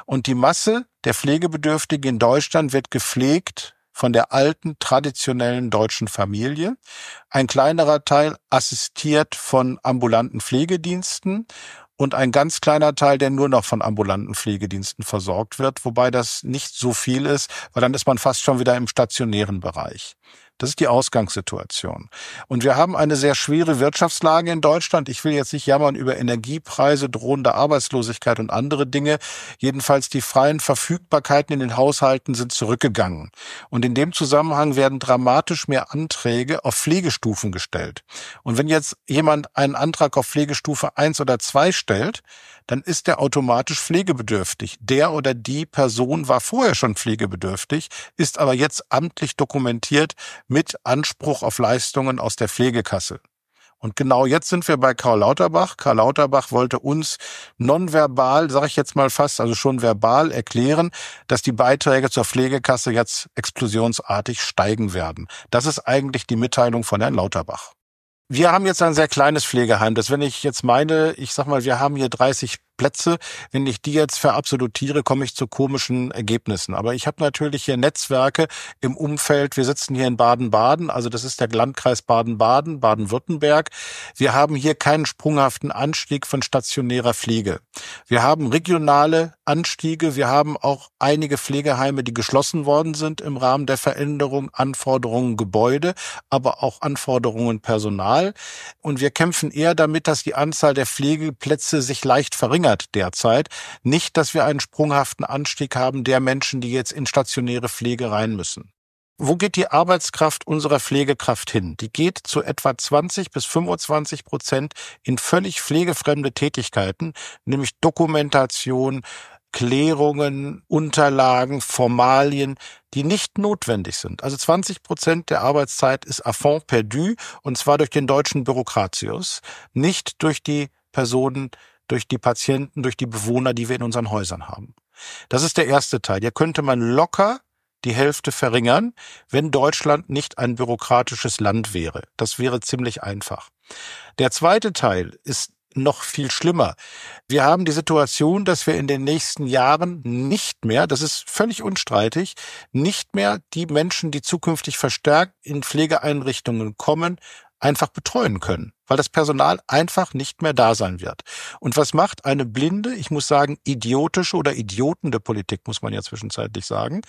Und die Masse der Pflegebedürftige in Deutschland wird gepflegt von der alten, traditionellen deutschen Familie. Ein kleinerer Teil assistiert von ambulanten Pflegediensten und ein ganz kleiner Teil, der nur noch von ambulanten Pflegediensten versorgt wird, wobei das nicht so viel ist, weil dann ist man fast schon wieder im stationären Bereich. Das ist die Ausgangssituation. Und wir haben eine sehr schwere Wirtschaftslage in Deutschland. Ich will jetzt nicht jammern über Energiepreise, drohende Arbeitslosigkeit und andere Dinge. Jedenfalls die freien Verfügbarkeiten in den Haushalten sind zurückgegangen. Und in dem Zusammenhang werden dramatisch mehr Anträge auf Pflegestufen gestellt. Und wenn jetzt jemand einen Antrag auf Pflegestufe eins oder zwei stellt, dann ist er automatisch pflegebedürftig. Der oder die Person war vorher schon pflegebedürftig, ist aber jetzt amtlich dokumentiert mit Anspruch auf Leistungen aus der Pflegekasse. Und genau jetzt sind wir bei Karl Lauterbach. Karl Lauterbach wollte uns nonverbal, sage ich jetzt mal fast, also schon verbal erklären, dass die Beiträge zur Pflegekasse jetzt explosionsartig steigen werden. Das ist eigentlich die Mitteilung von Herrn Lauterbach wir haben jetzt ein sehr kleines Pflegeheim, Das, wenn ich jetzt meine, ich sag mal, wir haben hier 30 Plätze. Wenn ich die jetzt verabsolutiere, komme ich zu komischen Ergebnissen. Aber ich habe natürlich hier Netzwerke im Umfeld. Wir sitzen hier in Baden-Baden, also das ist der Landkreis Baden-Baden, Baden-Württemberg. Wir haben hier keinen sprunghaften Anstieg von stationärer Pflege. Wir haben regionale Anstiege. Wir haben auch einige Pflegeheime, die geschlossen worden sind im Rahmen der Veränderung, Anforderungen Gebäude, aber auch Anforderungen Personal. Und wir kämpfen eher damit, dass die Anzahl der Pflegeplätze sich leicht verringert verringert derzeit. Nicht, dass wir einen sprunghaften Anstieg haben der Menschen, die jetzt in stationäre Pflege rein müssen. Wo geht die Arbeitskraft unserer Pflegekraft hin? Die geht zu etwa 20 bis 25 Prozent in völlig pflegefremde Tätigkeiten, nämlich Dokumentation, Klärungen, Unterlagen, Formalien, die nicht notwendig sind. Also 20 Prozent der Arbeitszeit ist à fond perdu, und zwar durch den deutschen Bürokratius, nicht durch die Personen, durch die Patienten, durch die Bewohner, die wir in unseren Häusern haben. Das ist der erste Teil. Hier könnte man locker die Hälfte verringern, wenn Deutschland nicht ein bürokratisches Land wäre. Das wäre ziemlich einfach. Der zweite Teil ist noch viel schlimmer. Wir haben die Situation, dass wir in den nächsten Jahren nicht mehr, das ist völlig unstreitig, nicht mehr die Menschen, die zukünftig verstärkt in Pflegeeinrichtungen kommen, einfach betreuen können weil das Personal einfach nicht mehr da sein wird. Und was macht eine blinde, ich muss sagen, idiotische oder idiotende Politik, muss man ja zwischenzeitlich sagen,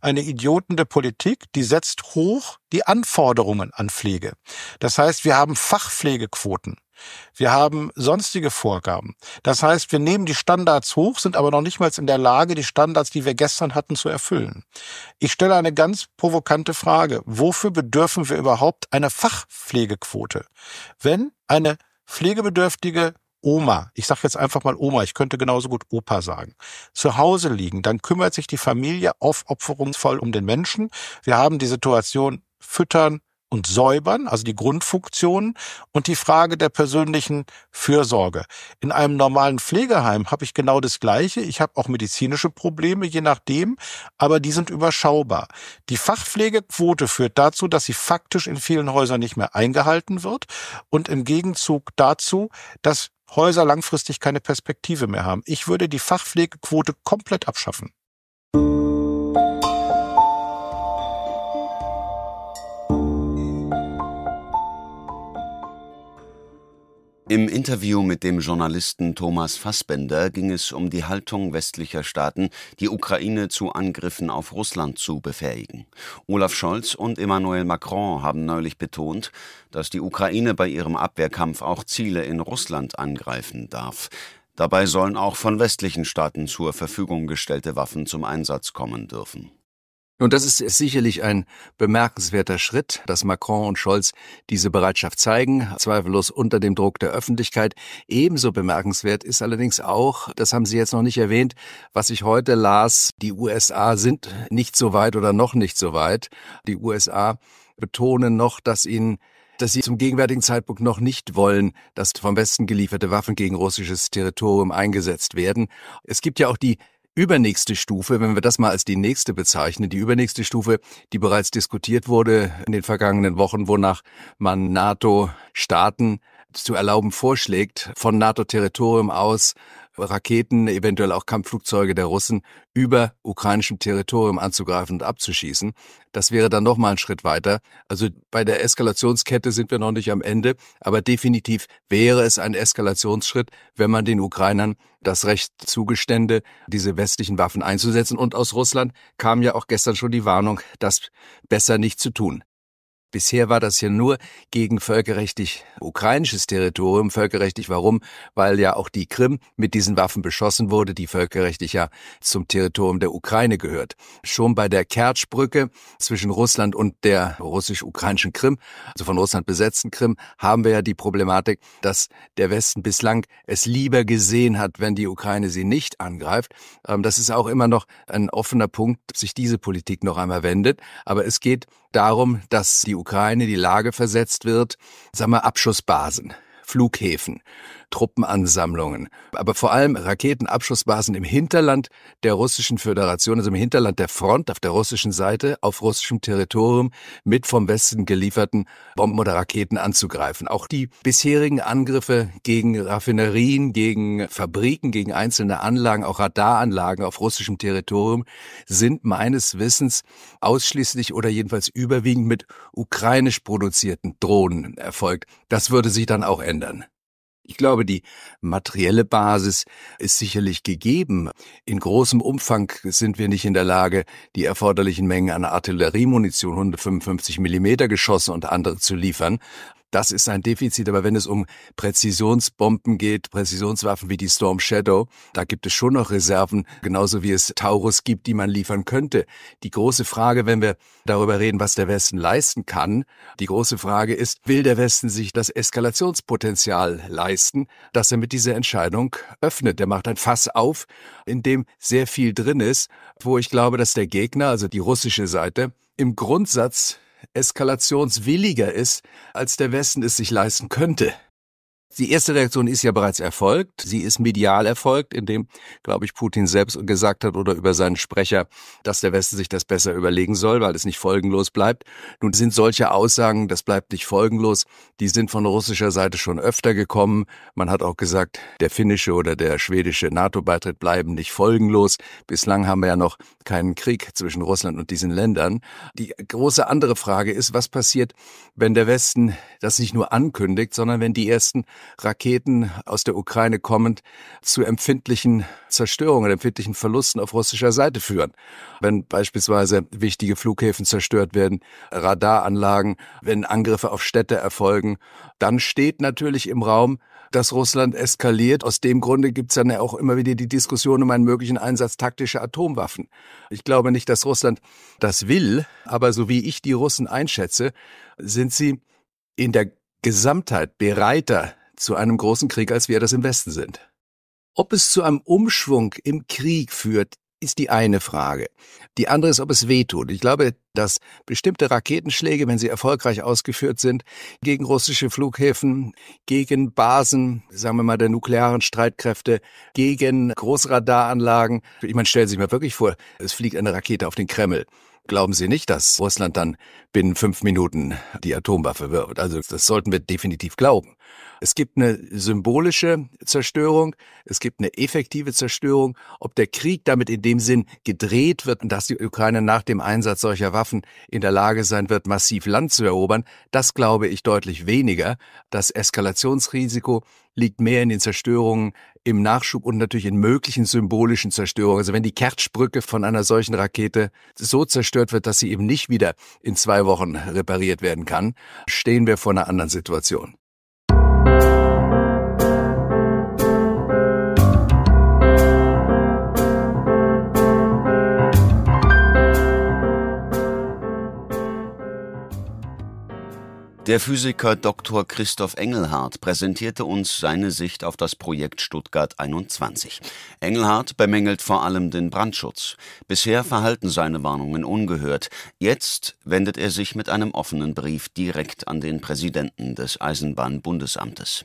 eine idiotende Politik, die setzt hoch die Anforderungen an Pflege. Das heißt, wir haben Fachpflegequoten. Wir haben sonstige Vorgaben. Das heißt, wir nehmen die Standards hoch, sind aber noch nicht mal in der Lage, die Standards, die wir gestern hatten, zu erfüllen. Ich stelle eine ganz provokante Frage. Wofür bedürfen wir überhaupt eine Fachpflegequote? Wenn wenn eine pflegebedürftige Oma, ich sage jetzt einfach mal Oma, ich könnte genauso gut Opa sagen, zu Hause liegen, dann kümmert sich die Familie aufopferungsvoll um den Menschen. Wir haben die Situation füttern, und Säubern, also die Grundfunktionen und die Frage der persönlichen Fürsorge. In einem normalen Pflegeheim habe ich genau das Gleiche. Ich habe auch medizinische Probleme, je nachdem, aber die sind überschaubar. Die Fachpflegequote führt dazu, dass sie faktisch in vielen Häusern nicht mehr eingehalten wird und im Gegenzug dazu, dass Häuser langfristig keine Perspektive mehr haben. Ich würde die Fachpflegequote komplett abschaffen. Im Interview mit dem Journalisten Thomas Fassbender ging es um die Haltung westlicher Staaten, die Ukraine zu Angriffen auf Russland zu befähigen. Olaf Scholz und Emmanuel Macron haben neulich betont, dass die Ukraine bei ihrem Abwehrkampf auch Ziele in Russland angreifen darf. Dabei sollen auch von westlichen Staaten zur Verfügung gestellte Waffen zum Einsatz kommen dürfen. Nun, das ist sicherlich ein bemerkenswerter Schritt, dass Macron und Scholz diese Bereitschaft zeigen, zweifellos unter dem Druck der Öffentlichkeit. Ebenso bemerkenswert ist allerdings auch, das haben Sie jetzt noch nicht erwähnt, was ich heute las, die USA sind nicht so weit oder noch nicht so weit. Die USA betonen noch, dass ihnen dass sie zum gegenwärtigen Zeitpunkt noch nicht wollen, dass vom Westen gelieferte Waffen gegen russisches Territorium eingesetzt werden. Es gibt ja auch die übernächste Stufe, wenn wir das mal als die nächste bezeichnen, die übernächste Stufe, die bereits diskutiert wurde in den vergangenen Wochen, wonach man NATO-Staaten zu erlauben vorschlägt, von NATO-Territorium aus Raketen, eventuell auch Kampfflugzeuge der Russen über ukrainischem Territorium anzugreifen und abzuschießen. Das wäre dann nochmal ein Schritt weiter. Also bei der Eskalationskette sind wir noch nicht am Ende, aber definitiv wäre es ein Eskalationsschritt, wenn man den Ukrainern das Recht zugestände, diese westlichen Waffen einzusetzen. Und aus Russland kam ja auch gestern schon die Warnung, das besser nicht zu tun. Bisher war das ja nur gegen völkerrechtlich ukrainisches Territorium, völkerrechtlich warum? Weil ja auch die Krim mit diesen Waffen beschossen wurde, die völkerrechtlich ja zum Territorium der Ukraine gehört. Schon bei der Kertschbrücke zwischen Russland und der russisch-ukrainischen Krim, also von Russland besetzten Krim, haben wir ja die Problematik, dass der Westen bislang es lieber gesehen hat, wenn die Ukraine sie nicht angreift. Ähm, das ist auch immer noch ein offener Punkt, ob sich diese Politik noch einmal wendet. Aber es geht darum, dass die Ukraine die Lage versetzt wird, sagen wir Abschussbasen, Flughäfen, Truppenansammlungen, aber vor allem Raketenabschussbasen im Hinterland der Russischen Föderation, also im Hinterland der Front auf der russischen Seite, auf russischem Territorium mit vom Westen gelieferten Bomben oder Raketen anzugreifen. Auch die bisherigen Angriffe gegen Raffinerien, gegen Fabriken, gegen einzelne Anlagen, auch Radaranlagen auf russischem Territorium sind meines Wissens ausschließlich oder jedenfalls überwiegend mit ukrainisch produzierten Drohnen erfolgt. Das würde sich dann auch ändern. Ich glaube, die materielle Basis ist sicherlich gegeben. In großem Umfang sind wir nicht in der Lage, die erforderlichen Mengen an Artilleriemunition, 155 Millimeter Geschosse und andere zu liefern. Das ist ein Defizit. Aber wenn es um Präzisionsbomben geht, Präzisionswaffen wie die Storm Shadow, da gibt es schon noch Reserven, genauso wie es Taurus gibt, die man liefern könnte. Die große Frage, wenn wir darüber reden, was der Westen leisten kann, die große Frage ist, will der Westen sich das Eskalationspotenzial leisten, dass er mit dieser Entscheidung öffnet? Der macht ein Fass auf, in dem sehr viel drin ist, wo ich glaube, dass der Gegner, also die russische Seite, im Grundsatz eskalationswilliger ist, als der Westen es sich leisten könnte. Die erste Reaktion ist ja bereits erfolgt. Sie ist medial erfolgt, indem, glaube ich, Putin selbst gesagt hat oder über seinen Sprecher, dass der Westen sich das besser überlegen soll, weil es nicht folgenlos bleibt. Nun sind solche Aussagen, das bleibt nicht folgenlos, die sind von russischer Seite schon öfter gekommen. Man hat auch gesagt, der finnische oder der schwedische NATO-Beitritt bleiben nicht folgenlos. Bislang haben wir ja noch keinen Krieg zwischen Russland und diesen Ländern. Die große andere Frage ist, was passiert, wenn der Westen das nicht nur ankündigt, sondern wenn die ersten Raketen aus der Ukraine kommend zu empfindlichen Zerstörungen, empfindlichen Verlusten auf russischer Seite führen. Wenn beispielsweise wichtige Flughäfen zerstört werden, Radaranlagen, wenn Angriffe auf Städte erfolgen, dann steht natürlich im Raum, dass Russland eskaliert. Aus dem Grunde gibt es dann ja auch immer wieder die Diskussion um einen möglichen Einsatz taktischer Atomwaffen. Ich glaube nicht, dass Russland das will, aber so wie ich die Russen einschätze, sind sie in der Gesamtheit bereiter zu einem großen Krieg, als wir das im Westen sind. Ob es zu einem Umschwung im Krieg führt, ist die eine Frage. Die andere ist, ob es wehtut. Ich glaube, dass bestimmte Raketenschläge, wenn sie erfolgreich ausgeführt sind, gegen russische Flughäfen, gegen Basen, sagen wir mal, der nuklearen Streitkräfte, gegen Großradaranlagen. Ich meine, stellen Sie sich mal wirklich vor, es fliegt eine Rakete auf den Kreml. Glauben Sie nicht, dass Russland dann binnen fünf Minuten die Atomwaffe wirft? Also das sollten wir definitiv glauben. Es gibt eine symbolische Zerstörung, es gibt eine effektive Zerstörung. Ob der Krieg damit in dem Sinn gedreht wird dass die Ukraine nach dem Einsatz solcher Waffen in der Lage sein wird, massiv Land zu erobern, das glaube ich deutlich weniger. Das Eskalationsrisiko liegt mehr in den Zerstörungen im Nachschub und natürlich in möglichen symbolischen Zerstörungen. Also wenn die Kertschbrücke von einer solchen Rakete so zerstört wird, dass sie eben nicht wieder in zwei Wochen repariert werden kann, stehen wir vor einer anderen Situation. Der Physiker Dr. Christoph Engelhardt präsentierte uns seine Sicht auf das Projekt Stuttgart 21. Engelhardt bemängelt vor allem den Brandschutz. Bisher verhalten seine Warnungen ungehört. Jetzt wendet er sich mit einem offenen Brief direkt an den Präsidenten des Eisenbahnbundesamtes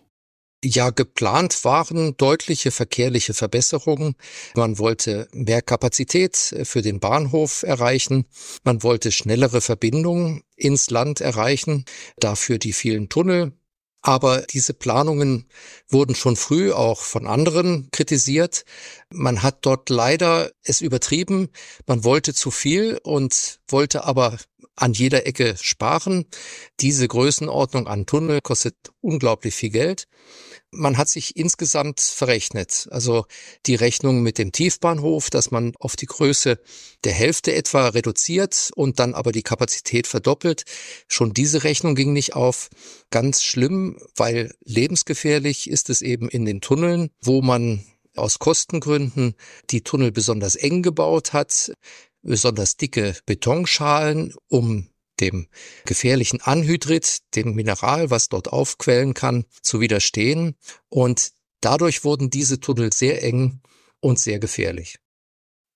ja geplant waren deutliche verkehrliche Verbesserungen. Man wollte mehr Kapazität äh, für den Bahnhof erreichen. Man wollte schnellere Verbindungen ins Land erreichen, dafür die vielen Tunnel. Aber diese Planungen wurden schon früh auch von anderen kritisiert. Man hat dort leider es übertrieben. Man wollte zu viel und wollte aber an jeder Ecke sparen. Diese Größenordnung an Tunnel kostet unglaublich viel Geld. Man hat sich insgesamt verrechnet. Also die Rechnung mit dem Tiefbahnhof, dass man auf die Größe der Hälfte etwa reduziert und dann aber die Kapazität verdoppelt. Schon diese Rechnung ging nicht auf. Ganz schlimm, weil lebensgefährlich ist es eben in den Tunneln, wo man aus Kostengründen die Tunnel besonders eng gebaut hat, besonders dicke Betonschalen, um dem gefährlichen Anhydrit, dem Mineral, was dort aufquellen kann, zu widerstehen. Und dadurch wurden diese Tunnel sehr eng und sehr gefährlich.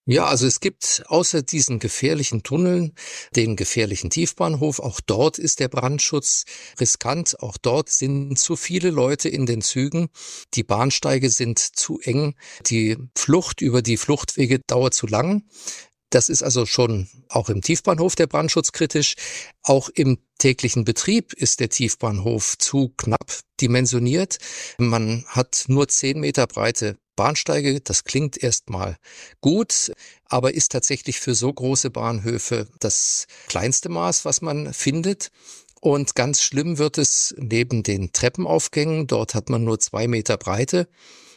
Ja, also es gibt außer diesen gefährlichen Tunneln den gefährlichen Tiefbahnhof. Auch dort ist der Brandschutz riskant. Auch dort sind zu viele Leute in den Zügen. Die Bahnsteige sind zu eng. Die Flucht über die Fluchtwege dauert zu lang. Das ist also schon auch im Tiefbahnhof der Brandschutz kritisch. Auch im täglichen Betrieb ist der Tiefbahnhof zu knapp dimensioniert. Man hat nur zehn Meter breite Bahnsteige, das klingt erstmal gut, aber ist tatsächlich für so große Bahnhöfe das kleinste Maß, was man findet. Und ganz schlimm wird es neben den Treppenaufgängen. Dort hat man nur zwei Meter Breite.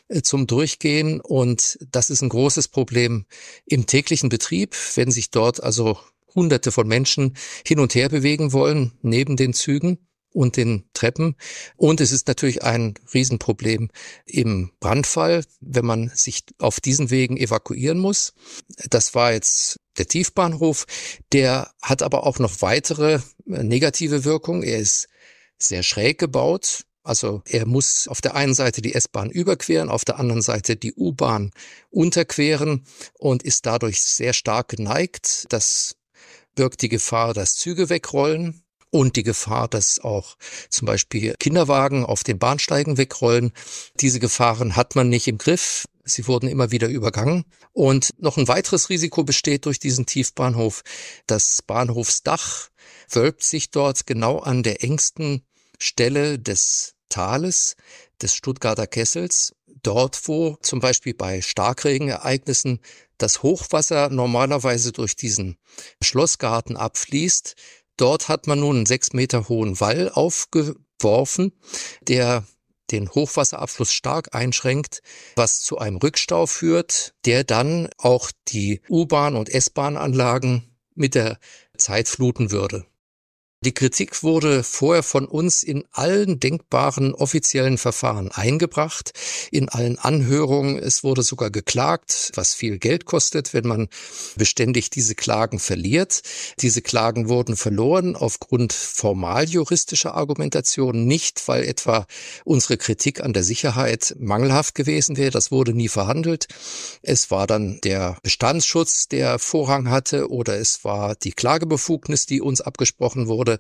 Äh, zum Durchgehen. Und das ist ein großes Problem im täglichen Betrieb, wenn sich dort also Hunderte von Menschen hin und her bewegen wollen, neben den Zügen und den Treppen. Und es ist natürlich ein Riesenproblem im Brandfall, wenn man sich auf diesen Wegen evakuieren muss. Das war jetzt der Tiefbahnhof. Der hat aber auch noch weitere äh, negative Wirkung. Er ist sehr schräg gebaut. Also er muss auf der einen Seite die S-Bahn überqueren, auf der anderen Seite die U-Bahn unterqueren und ist dadurch sehr stark geneigt. Das birgt die Gefahr, dass Züge wegrollen und die Gefahr, dass auch zum Beispiel Kinderwagen auf den Bahnsteigen wegrollen. Diese Gefahren hat man nicht im Griff. Sie wurden immer wieder übergangen. Und noch ein weiteres Risiko besteht durch diesen Tiefbahnhof. Das Bahnhofsdach wölbt sich dort genau an der engsten Stelle des Tales des Stuttgarter Kessels, dort wo zum Beispiel bei Starkregenereignissen das Hochwasser normalerweise durch diesen Schlossgarten abfließt. Dort hat man nun einen sechs Meter hohen Wall aufgeworfen, der den Hochwasserabfluss stark einschränkt, was zu einem Rückstau führt, der dann auch die U-Bahn- und S-Bahn-Anlagen mit der Zeit fluten würde. Die Kritik wurde vorher von uns in allen denkbaren offiziellen Verfahren eingebracht, in allen Anhörungen. Es wurde sogar geklagt, was viel Geld kostet, wenn man beständig diese Klagen verliert. Diese Klagen wurden verloren aufgrund formal juristischer Argumentation, nicht weil etwa unsere Kritik an der Sicherheit mangelhaft gewesen wäre. Das wurde nie verhandelt. Es war dann der Bestandsschutz, der Vorrang hatte, oder es war die Klagebefugnis, die uns abgesprochen wurde.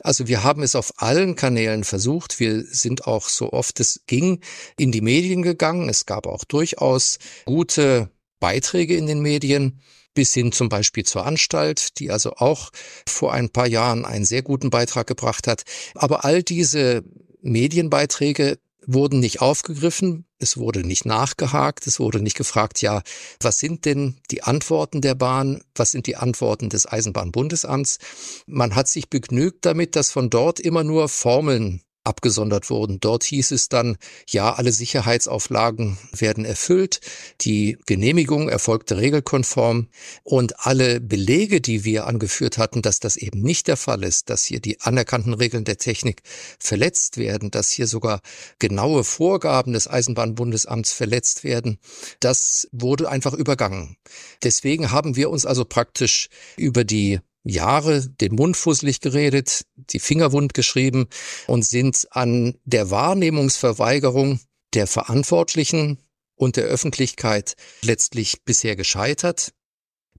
Also wir haben es auf allen Kanälen versucht. Wir sind auch so oft es ging in die Medien gegangen. Es gab auch durchaus gute Beiträge in den Medien bis hin zum Beispiel zur Anstalt, die also auch vor ein paar Jahren einen sehr guten Beitrag gebracht hat. Aber all diese Medienbeiträge wurden nicht aufgegriffen, es wurde nicht nachgehakt, es wurde nicht gefragt, ja, was sind denn die Antworten der Bahn, was sind die Antworten des Eisenbahnbundesamts. Man hat sich begnügt damit, dass von dort immer nur Formeln abgesondert wurden. Dort hieß es dann, ja, alle Sicherheitsauflagen werden erfüllt, die Genehmigung erfolgte regelkonform und alle Belege, die wir angeführt hatten, dass das eben nicht der Fall ist, dass hier die anerkannten Regeln der Technik verletzt werden, dass hier sogar genaue Vorgaben des Eisenbahnbundesamts verletzt werden, das wurde einfach übergangen. Deswegen haben wir uns also praktisch über die Jahre den Mund fusselig geredet, die Finger wund geschrieben und sind an der Wahrnehmungsverweigerung der Verantwortlichen und der Öffentlichkeit letztlich bisher gescheitert.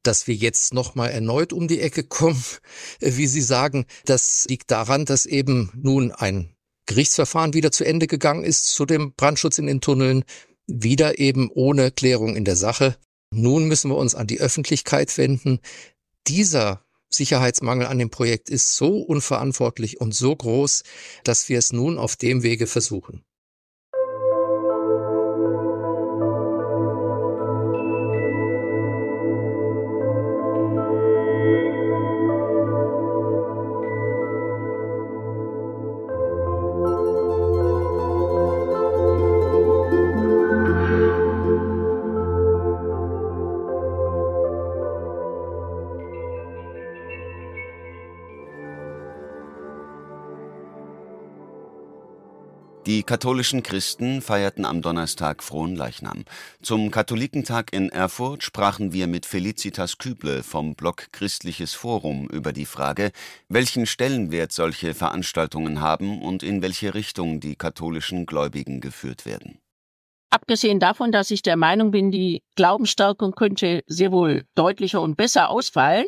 Dass wir jetzt nochmal erneut um die Ecke kommen, äh, wie Sie sagen, das liegt daran, dass eben nun ein Gerichtsverfahren wieder zu Ende gegangen ist zu dem Brandschutz in den Tunneln, wieder eben ohne Klärung in der Sache. Nun müssen wir uns an die Öffentlichkeit wenden. Dieser Sicherheitsmangel an dem Projekt ist so unverantwortlich und so groß, dass wir es nun auf dem Wege versuchen. Die katholischen Christen feierten am Donnerstag Frohen Leichnam. Zum Katholikentag in Erfurt sprachen wir mit Felicitas Küble vom Blog Christliches Forum über die Frage, welchen Stellenwert solche Veranstaltungen haben und in welche Richtung die katholischen Gläubigen geführt werden. Abgesehen davon, dass ich der Meinung bin, die Glaubensstärkung könnte sehr wohl deutlicher und besser ausfallen,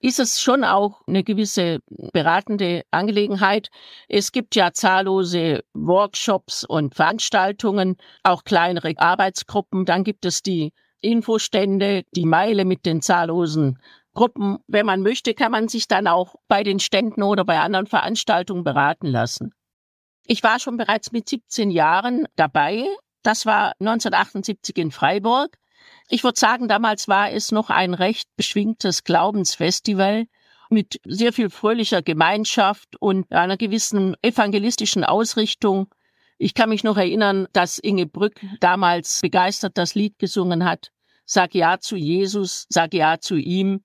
ist es schon auch eine gewisse beratende Angelegenheit. Es gibt ja zahllose Workshops und Veranstaltungen, auch kleinere Arbeitsgruppen. Dann gibt es die Infostände, die Meile mit den zahllosen Gruppen. Wenn man möchte, kann man sich dann auch bei den Ständen oder bei anderen Veranstaltungen beraten lassen. Ich war schon bereits mit 17 Jahren dabei. Das war 1978 in Freiburg. Ich würde sagen, damals war es noch ein recht beschwingtes Glaubensfestival mit sehr viel fröhlicher Gemeinschaft und einer gewissen evangelistischen Ausrichtung. Ich kann mich noch erinnern, dass Inge Brück damals begeistert das Lied gesungen hat. Sag ja zu Jesus, sag ja zu ihm.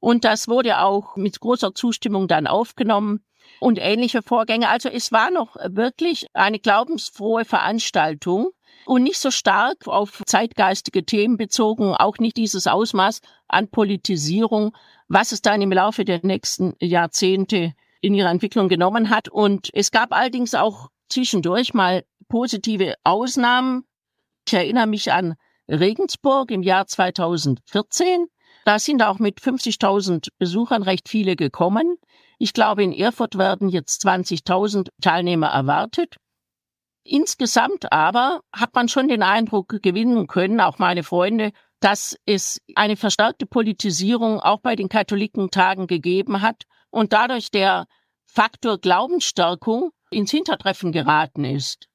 Und das wurde auch mit großer Zustimmung dann aufgenommen und ähnliche Vorgänge. Also es war noch wirklich eine glaubensfrohe Veranstaltung und nicht so stark auf zeitgeistige Themen bezogen, auch nicht dieses Ausmaß an Politisierung, was es dann im Laufe der nächsten Jahrzehnte in ihrer Entwicklung genommen hat. Und es gab allerdings auch zwischendurch mal positive Ausnahmen. Ich erinnere mich an Regensburg im Jahr 2014. Da sind auch mit 50.000 Besuchern recht viele gekommen. Ich glaube, in Erfurt werden jetzt 20.000 Teilnehmer erwartet. Insgesamt aber hat man schon den Eindruck gewinnen können, auch meine Freunde, dass es eine verstärkte Politisierung auch bei den Katholikentagen gegeben hat und dadurch der Faktor Glaubensstärkung ins Hintertreffen geraten ist.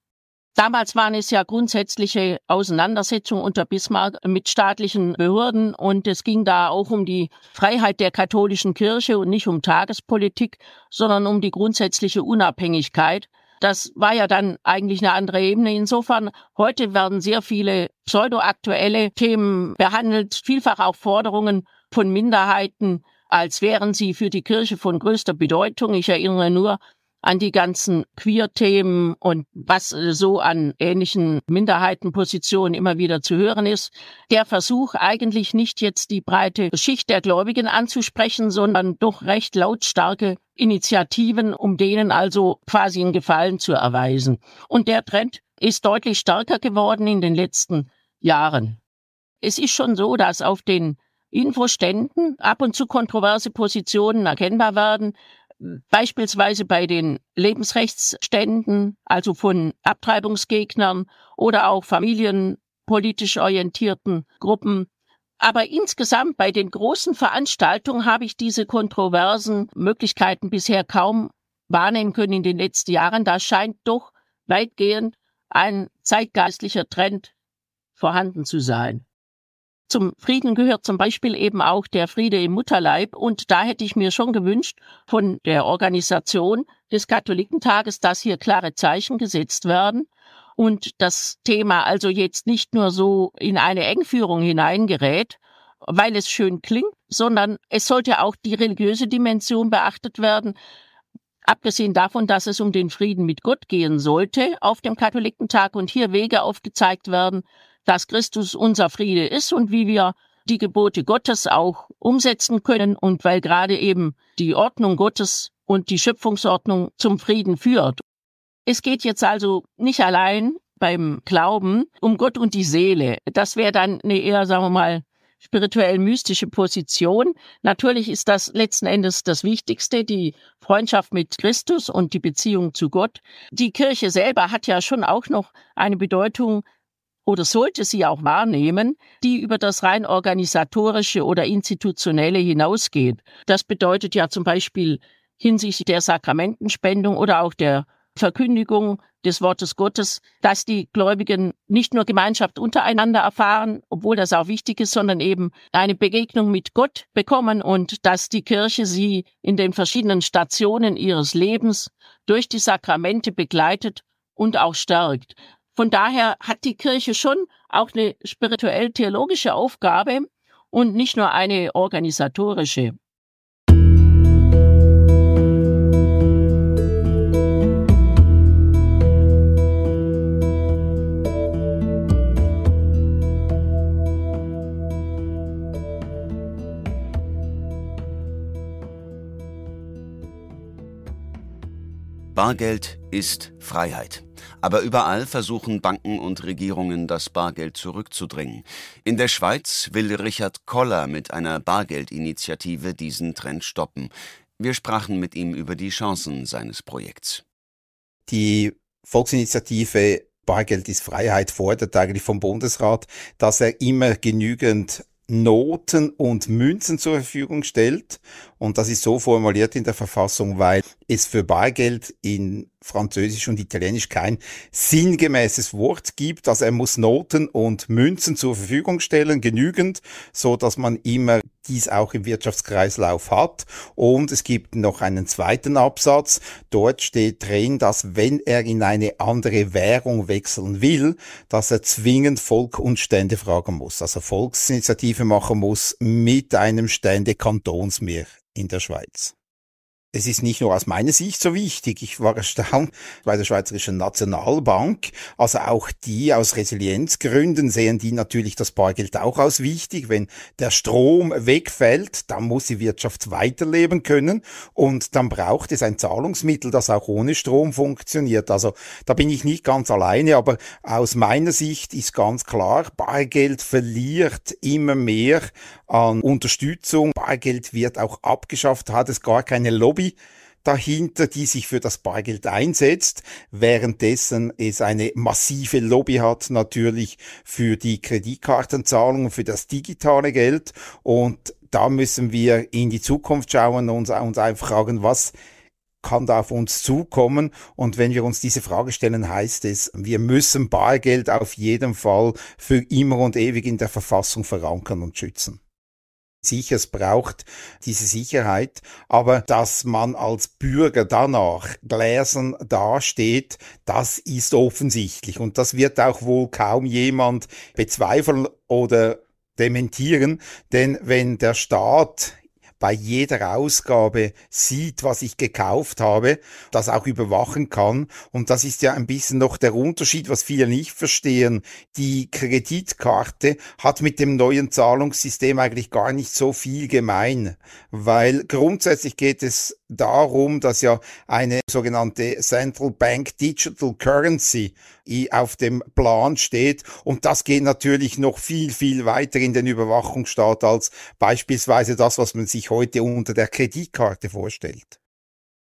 Damals waren es ja grundsätzliche Auseinandersetzungen unter Bismarck mit staatlichen Behörden und es ging da auch um die Freiheit der katholischen Kirche und nicht um Tagespolitik, sondern um die grundsätzliche Unabhängigkeit das war ja dann eigentlich eine andere Ebene. Insofern, heute werden sehr viele pseudoaktuelle Themen behandelt, vielfach auch Forderungen von Minderheiten, als wären sie für die Kirche von größter Bedeutung. Ich erinnere nur an die ganzen Queer-Themen und was äh, so an ähnlichen Minderheitenpositionen immer wieder zu hören ist. Der Versuch eigentlich nicht jetzt die breite Schicht der Gläubigen anzusprechen, sondern doch recht lautstarke Initiativen, um denen also quasi einen Gefallen zu erweisen. Und der Trend ist deutlich stärker geworden in den letzten Jahren. Es ist schon so, dass auf den Infoständen ab und zu kontroverse Positionen erkennbar werden, beispielsweise bei den Lebensrechtsständen, also von Abtreibungsgegnern oder auch familienpolitisch orientierten Gruppen. Aber insgesamt bei den großen Veranstaltungen habe ich diese kontroversen Möglichkeiten bisher kaum wahrnehmen können in den letzten Jahren. Da scheint doch weitgehend ein zeitgeistlicher Trend vorhanden zu sein. Zum Frieden gehört zum Beispiel eben auch der Friede im Mutterleib. Und da hätte ich mir schon gewünscht von der Organisation des Katholikentages, dass hier klare Zeichen gesetzt werden und das Thema also jetzt nicht nur so in eine Engführung hineingerät, weil es schön klingt, sondern es sollte auch die religiöse Dimension beachtet werden. Abgesehen davon, dass es um den Frieden mit Gott gehen sollte auf dem Katholikentag und hier Wege aufgezeigt werden, dass Christus unser Friede ist und wie wir die Gebote Gottes auch umsetzen können und weil gerade eben die Ordnung Gottes und die Schöpfungsordnung zum Frieden führt. Es geht jetzt also nicht allein beim Glauben um Gott und die Seele. Das wäre dann eine eher, sagen wir mal, spirituell mystische Position. Natürlich ist das letzten Endes das Wichtigste, die Freundschaft mit Christus und die Beziehung zu Gott. Die Kirche selber hat ja schon auch noch eine Bedeutung oder sollte sie auch wahrnehmen, die über das rein organisatorische oder institutionelle hinausgeht. Das bedeutet ja zum Beispiel hinsichtlich der Sakramentenspendung oder auch der Verkündigung des Wortes Gottes, dass die Gläubigen nicht nur Gemeinschaft untereinander erfahren, obwohl das auch wichtig ist, sondern eben eine Begegnung mit Gott bekommen und dass die Kirche sie in den verschiedenen Stationen ihres Lebens durch die Sakramente begleitet und auch stärkt. Von daher hat die Kirche schon auch eine spirituell-theologische Aufgabe und nicht nur eine organisatorische. Bargeld ist Freiheit. Aber überall versuchen Banken und Regierungen, das Bargeld zurückzudrängen. In der Schweiz will Richard Koller mit einer Bargeldinitiative diesen Trend stoppen. Wir sprachen mit ihm über die Chancen seines Projekts. Die Volksinitiative Bargeld ist Freiheit fordert eigentlich vom Bundesrat, dass er immer genügend Noten und Münzen zur Verfügung stellt und das ist so formuliert in der Verfassung, weil es für Bargeld in Französisch und Italienisch kein sinngemäßes Wort gibt. Also er muss Noten und Münzen zur Verfügung stellen, genügend, so dass man immer dies auch im Wirtschaftskreislauf hat. Und es gibt noch einen zweiten Absatz. Dort steht drin, dass wenn er in eine andere Währung wechseln will, dass er zwingend Volk und Stände fragen muss. Also Volksinitiative machen muss mit einem Stände-Kantonsmehr in der Schweiz. Es ist nicht nur aus meiner Sicht so wichtig. Ich war erstaunt bei der Schweizerischen Nationalbank. Also auch die aus Resilienzgründen sehen die natürlich das Bargeld auch als wichtig. Wenn der Strom wegfällt, dann muss die Wirtschaft weiterleben können und dann braucht es ein Zahlungsmittel, das auch ohne Strom funktioniert. Also da bin ich nicht ganz alleine, aber aus meiner Sicht ist ganz klar, Bargeld verliert immer mehr an Unterstützung. Bargeld wird auch abgeschafft, hat es gar keine Lobby dahinter, die sich für das Bargeld einsetzt, währenddessen es eine massive Lobby hat natürlich für die Kreditkartenzahlung, für das digitale Geld und da müssen wir in die Zukunft schauen und uns einfach fragen, was kann da auf uns zukommen. Und wenn wir uns diese Frage stellen, heißt es, wir müssen Bargeld auf jeden Fall für immer und ewig in der Verfassung verankern und schützen. Sicher, es braucht diese Sicherheit, aber dass man als Bürger danach gläsern dasteht, das ist offensichtlich und das wird auch wohl kaum jemand bezweifeln oder dementieren, denn wenn der Staat bei jeder Ausgabe sieht, was ich gekauft habe, das auch überwachen kann. Und das ist ja ein bisschen noch der Unterschied, was viele nicht verstehen. Die Kreditkarte hat mit dem neuen Zahlungssystem eigentlich gar nicht so viel gemein, weil grundsätzlich geht es darum, dass ja eine sogenannte Central Bank Digital Currency auf dem Plan steht. Und das geht natürlich noch viel, viel weiter in den Überwachungsstaat als beispielsweise das, was man sich heute unter der Kreditkarte vorstellt.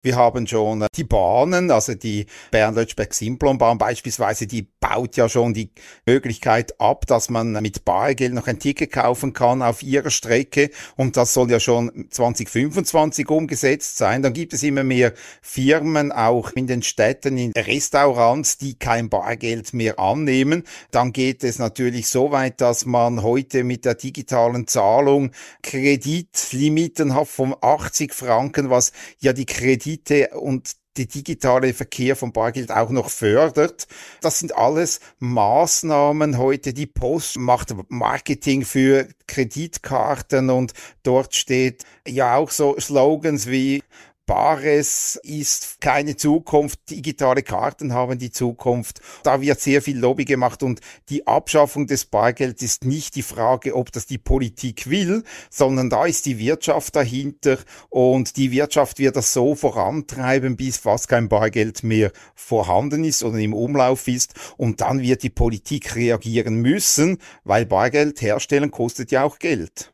Wir haben schon äh, die Bahnen, also die Bern-Lötschberg-Simplon-Bahn beispielsweise, die baut ja schon die Möglichkeit ab, dass man mit Bargeld noch ein Ticket kaufen kann auf ihrer Strecke und das soll ja schon 2025 umgesetzt sein. Dann gibt es immer mehr Firmen, auch in den Städten, in Restaurants, die kein Bargeld mehr annehmen. Dann geht es natürlich so weit, dass man heute mit der digitalen Zahlung Kreditlimiten hat von 80 Franken, was ja die Kredit Kredite und die digitale Verkehr von Bargeld auch noch fördert. Das sind alles Maßnahmen heute. Die Post macht Marketing für Kreditkarten und dort steht ja auch so Slogans wie Bares ist keine Zukunft, digitale Karten haben die Zukunft. Da wird sehr viel Lobby gemacht und die Abschaffung des Bargelds ist nicht die Frage, ob das die Politik will, sondern da ist die Wirtschaft dahinter und die Wirtschaft wird das so vorantreiben, bis fast kein Bargeld mehr vorhanden ist oder im Umlauf ist und dann wird die Politik reagieren müssen, weil Bargeld herstellen kostet ja auch Geld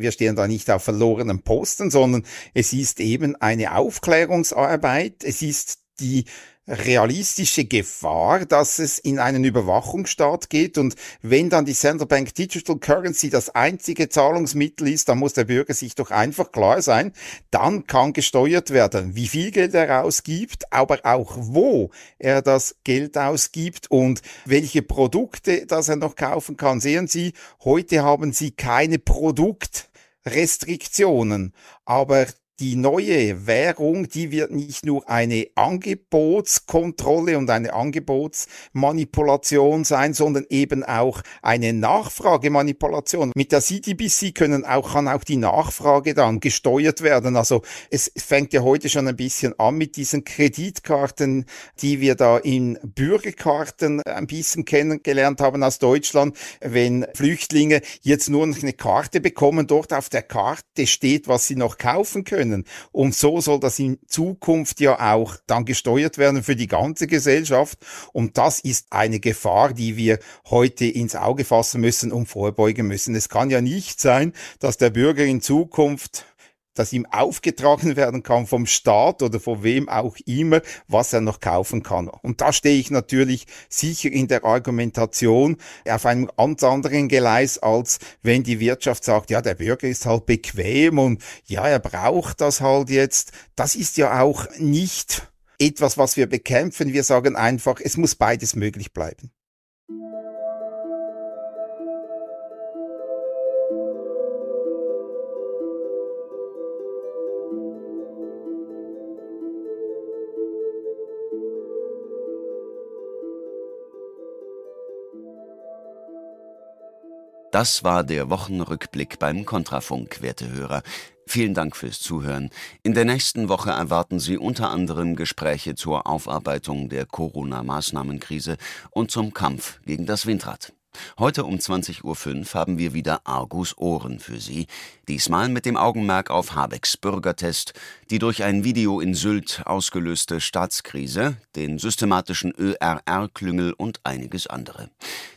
wir stehen da nicht auf verlorenen Posten, sondern es ist eben eine Aufklärungsarbeit, es ist die realistische Gefahr, dass es in einen Überwachungsstaat geht und wenn dann die Central Bank Digital Currency das einzige Zahlungsmittel ist, dann muss der Bürger sich doch einfach klar sein, dann kann gesteuert werden, wie viel Geld er ausgibt, aber auch wo er das Geld ausgibt und welche Produkte, das er noch kaufen kann. Sehen Sie, heute haben Sie keine Produkt Restriktionen, aber die neue Währung, die wird nicht nur eine Angebotskontrolle und eine Angebotsmanipulation sein, sondern eben auch eine Nachfragemanipulation. Mit der CDBC können auch, kann auch die Nachfrage dann gesteuert werden. Also es fängt ja heute schon ein bisschen an mit diesen Kreditkarten, die wir da in Bürgerkarten ein bisschen kennengelernt haben aus Deutschland, wenn Flüchtlinge jetzt nur noch eine Karte bekommen, dort auf der Karte steht, was sie noch kaufen können können. Und so soll das in Zukunft ja auch dann gesteuert werden für die ganze Gesellschaft. Und das ist eine Gefahr, die wir heute ins Auge fassen müssen und vorbeugen müssen. Es kann ja nicht sein, dass der Bürger in Zukunft das ihm aufgetragen werden kann vom Staat oder von wem auch immer, was er noch kaufen kann. Und da stehe ich natürlich sicher in der Argumentation auf einem ganz anderen Gleis, als wenn die Wirtschaft sagt, ja, der Bürger ist halt bequem und ja, er braucht das halt jetzt. Das ist ja auch nicht etwas, was wir bekämpfen. Wir sagen einfach, es muss beides möglich bleiben. Das war der Wochenrückblick beim Kontrafunk, werte Hörer. Vielen Dank fürs Zuhören. In der nächsten Woche erwarten Sie unter anderem Gespräche zur Aufarbeitung der Corona-Maßnahmenkrise und zum Kampf gegen das Windrad. Heute um 20.05 Uhr haben wir wieder Argus Ohren für Sie, diesmal mit dem Augenmerk auf Habecks Bürgertest, die durch ein Video in Sylt ausgelöste Staatskrise, den systematischen ÖRR-Klüngel und einiges andere.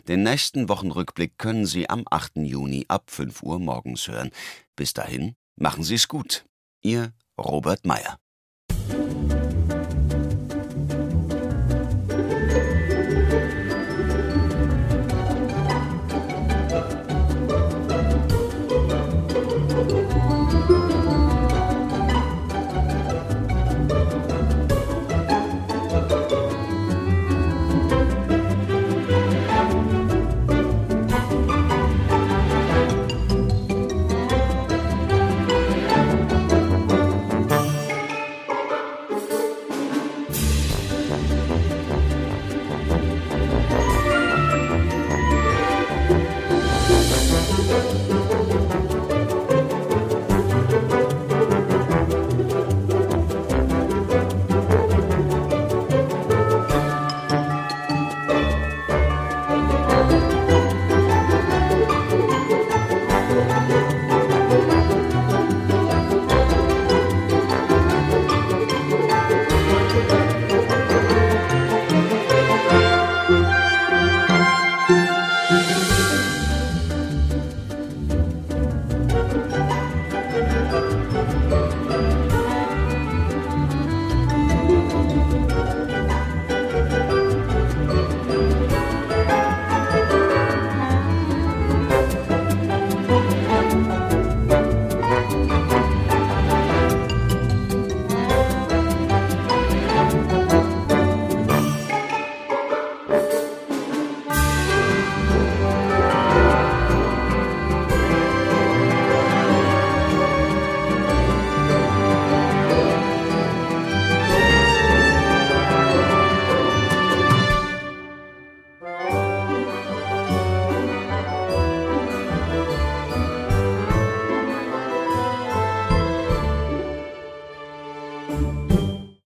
Den nächsten Wochenrückblick können Sie am 8. Juni ab 5 Uhr morgens hören. Bis dahin, machen Sie es gut. Ihr Robert Meyer.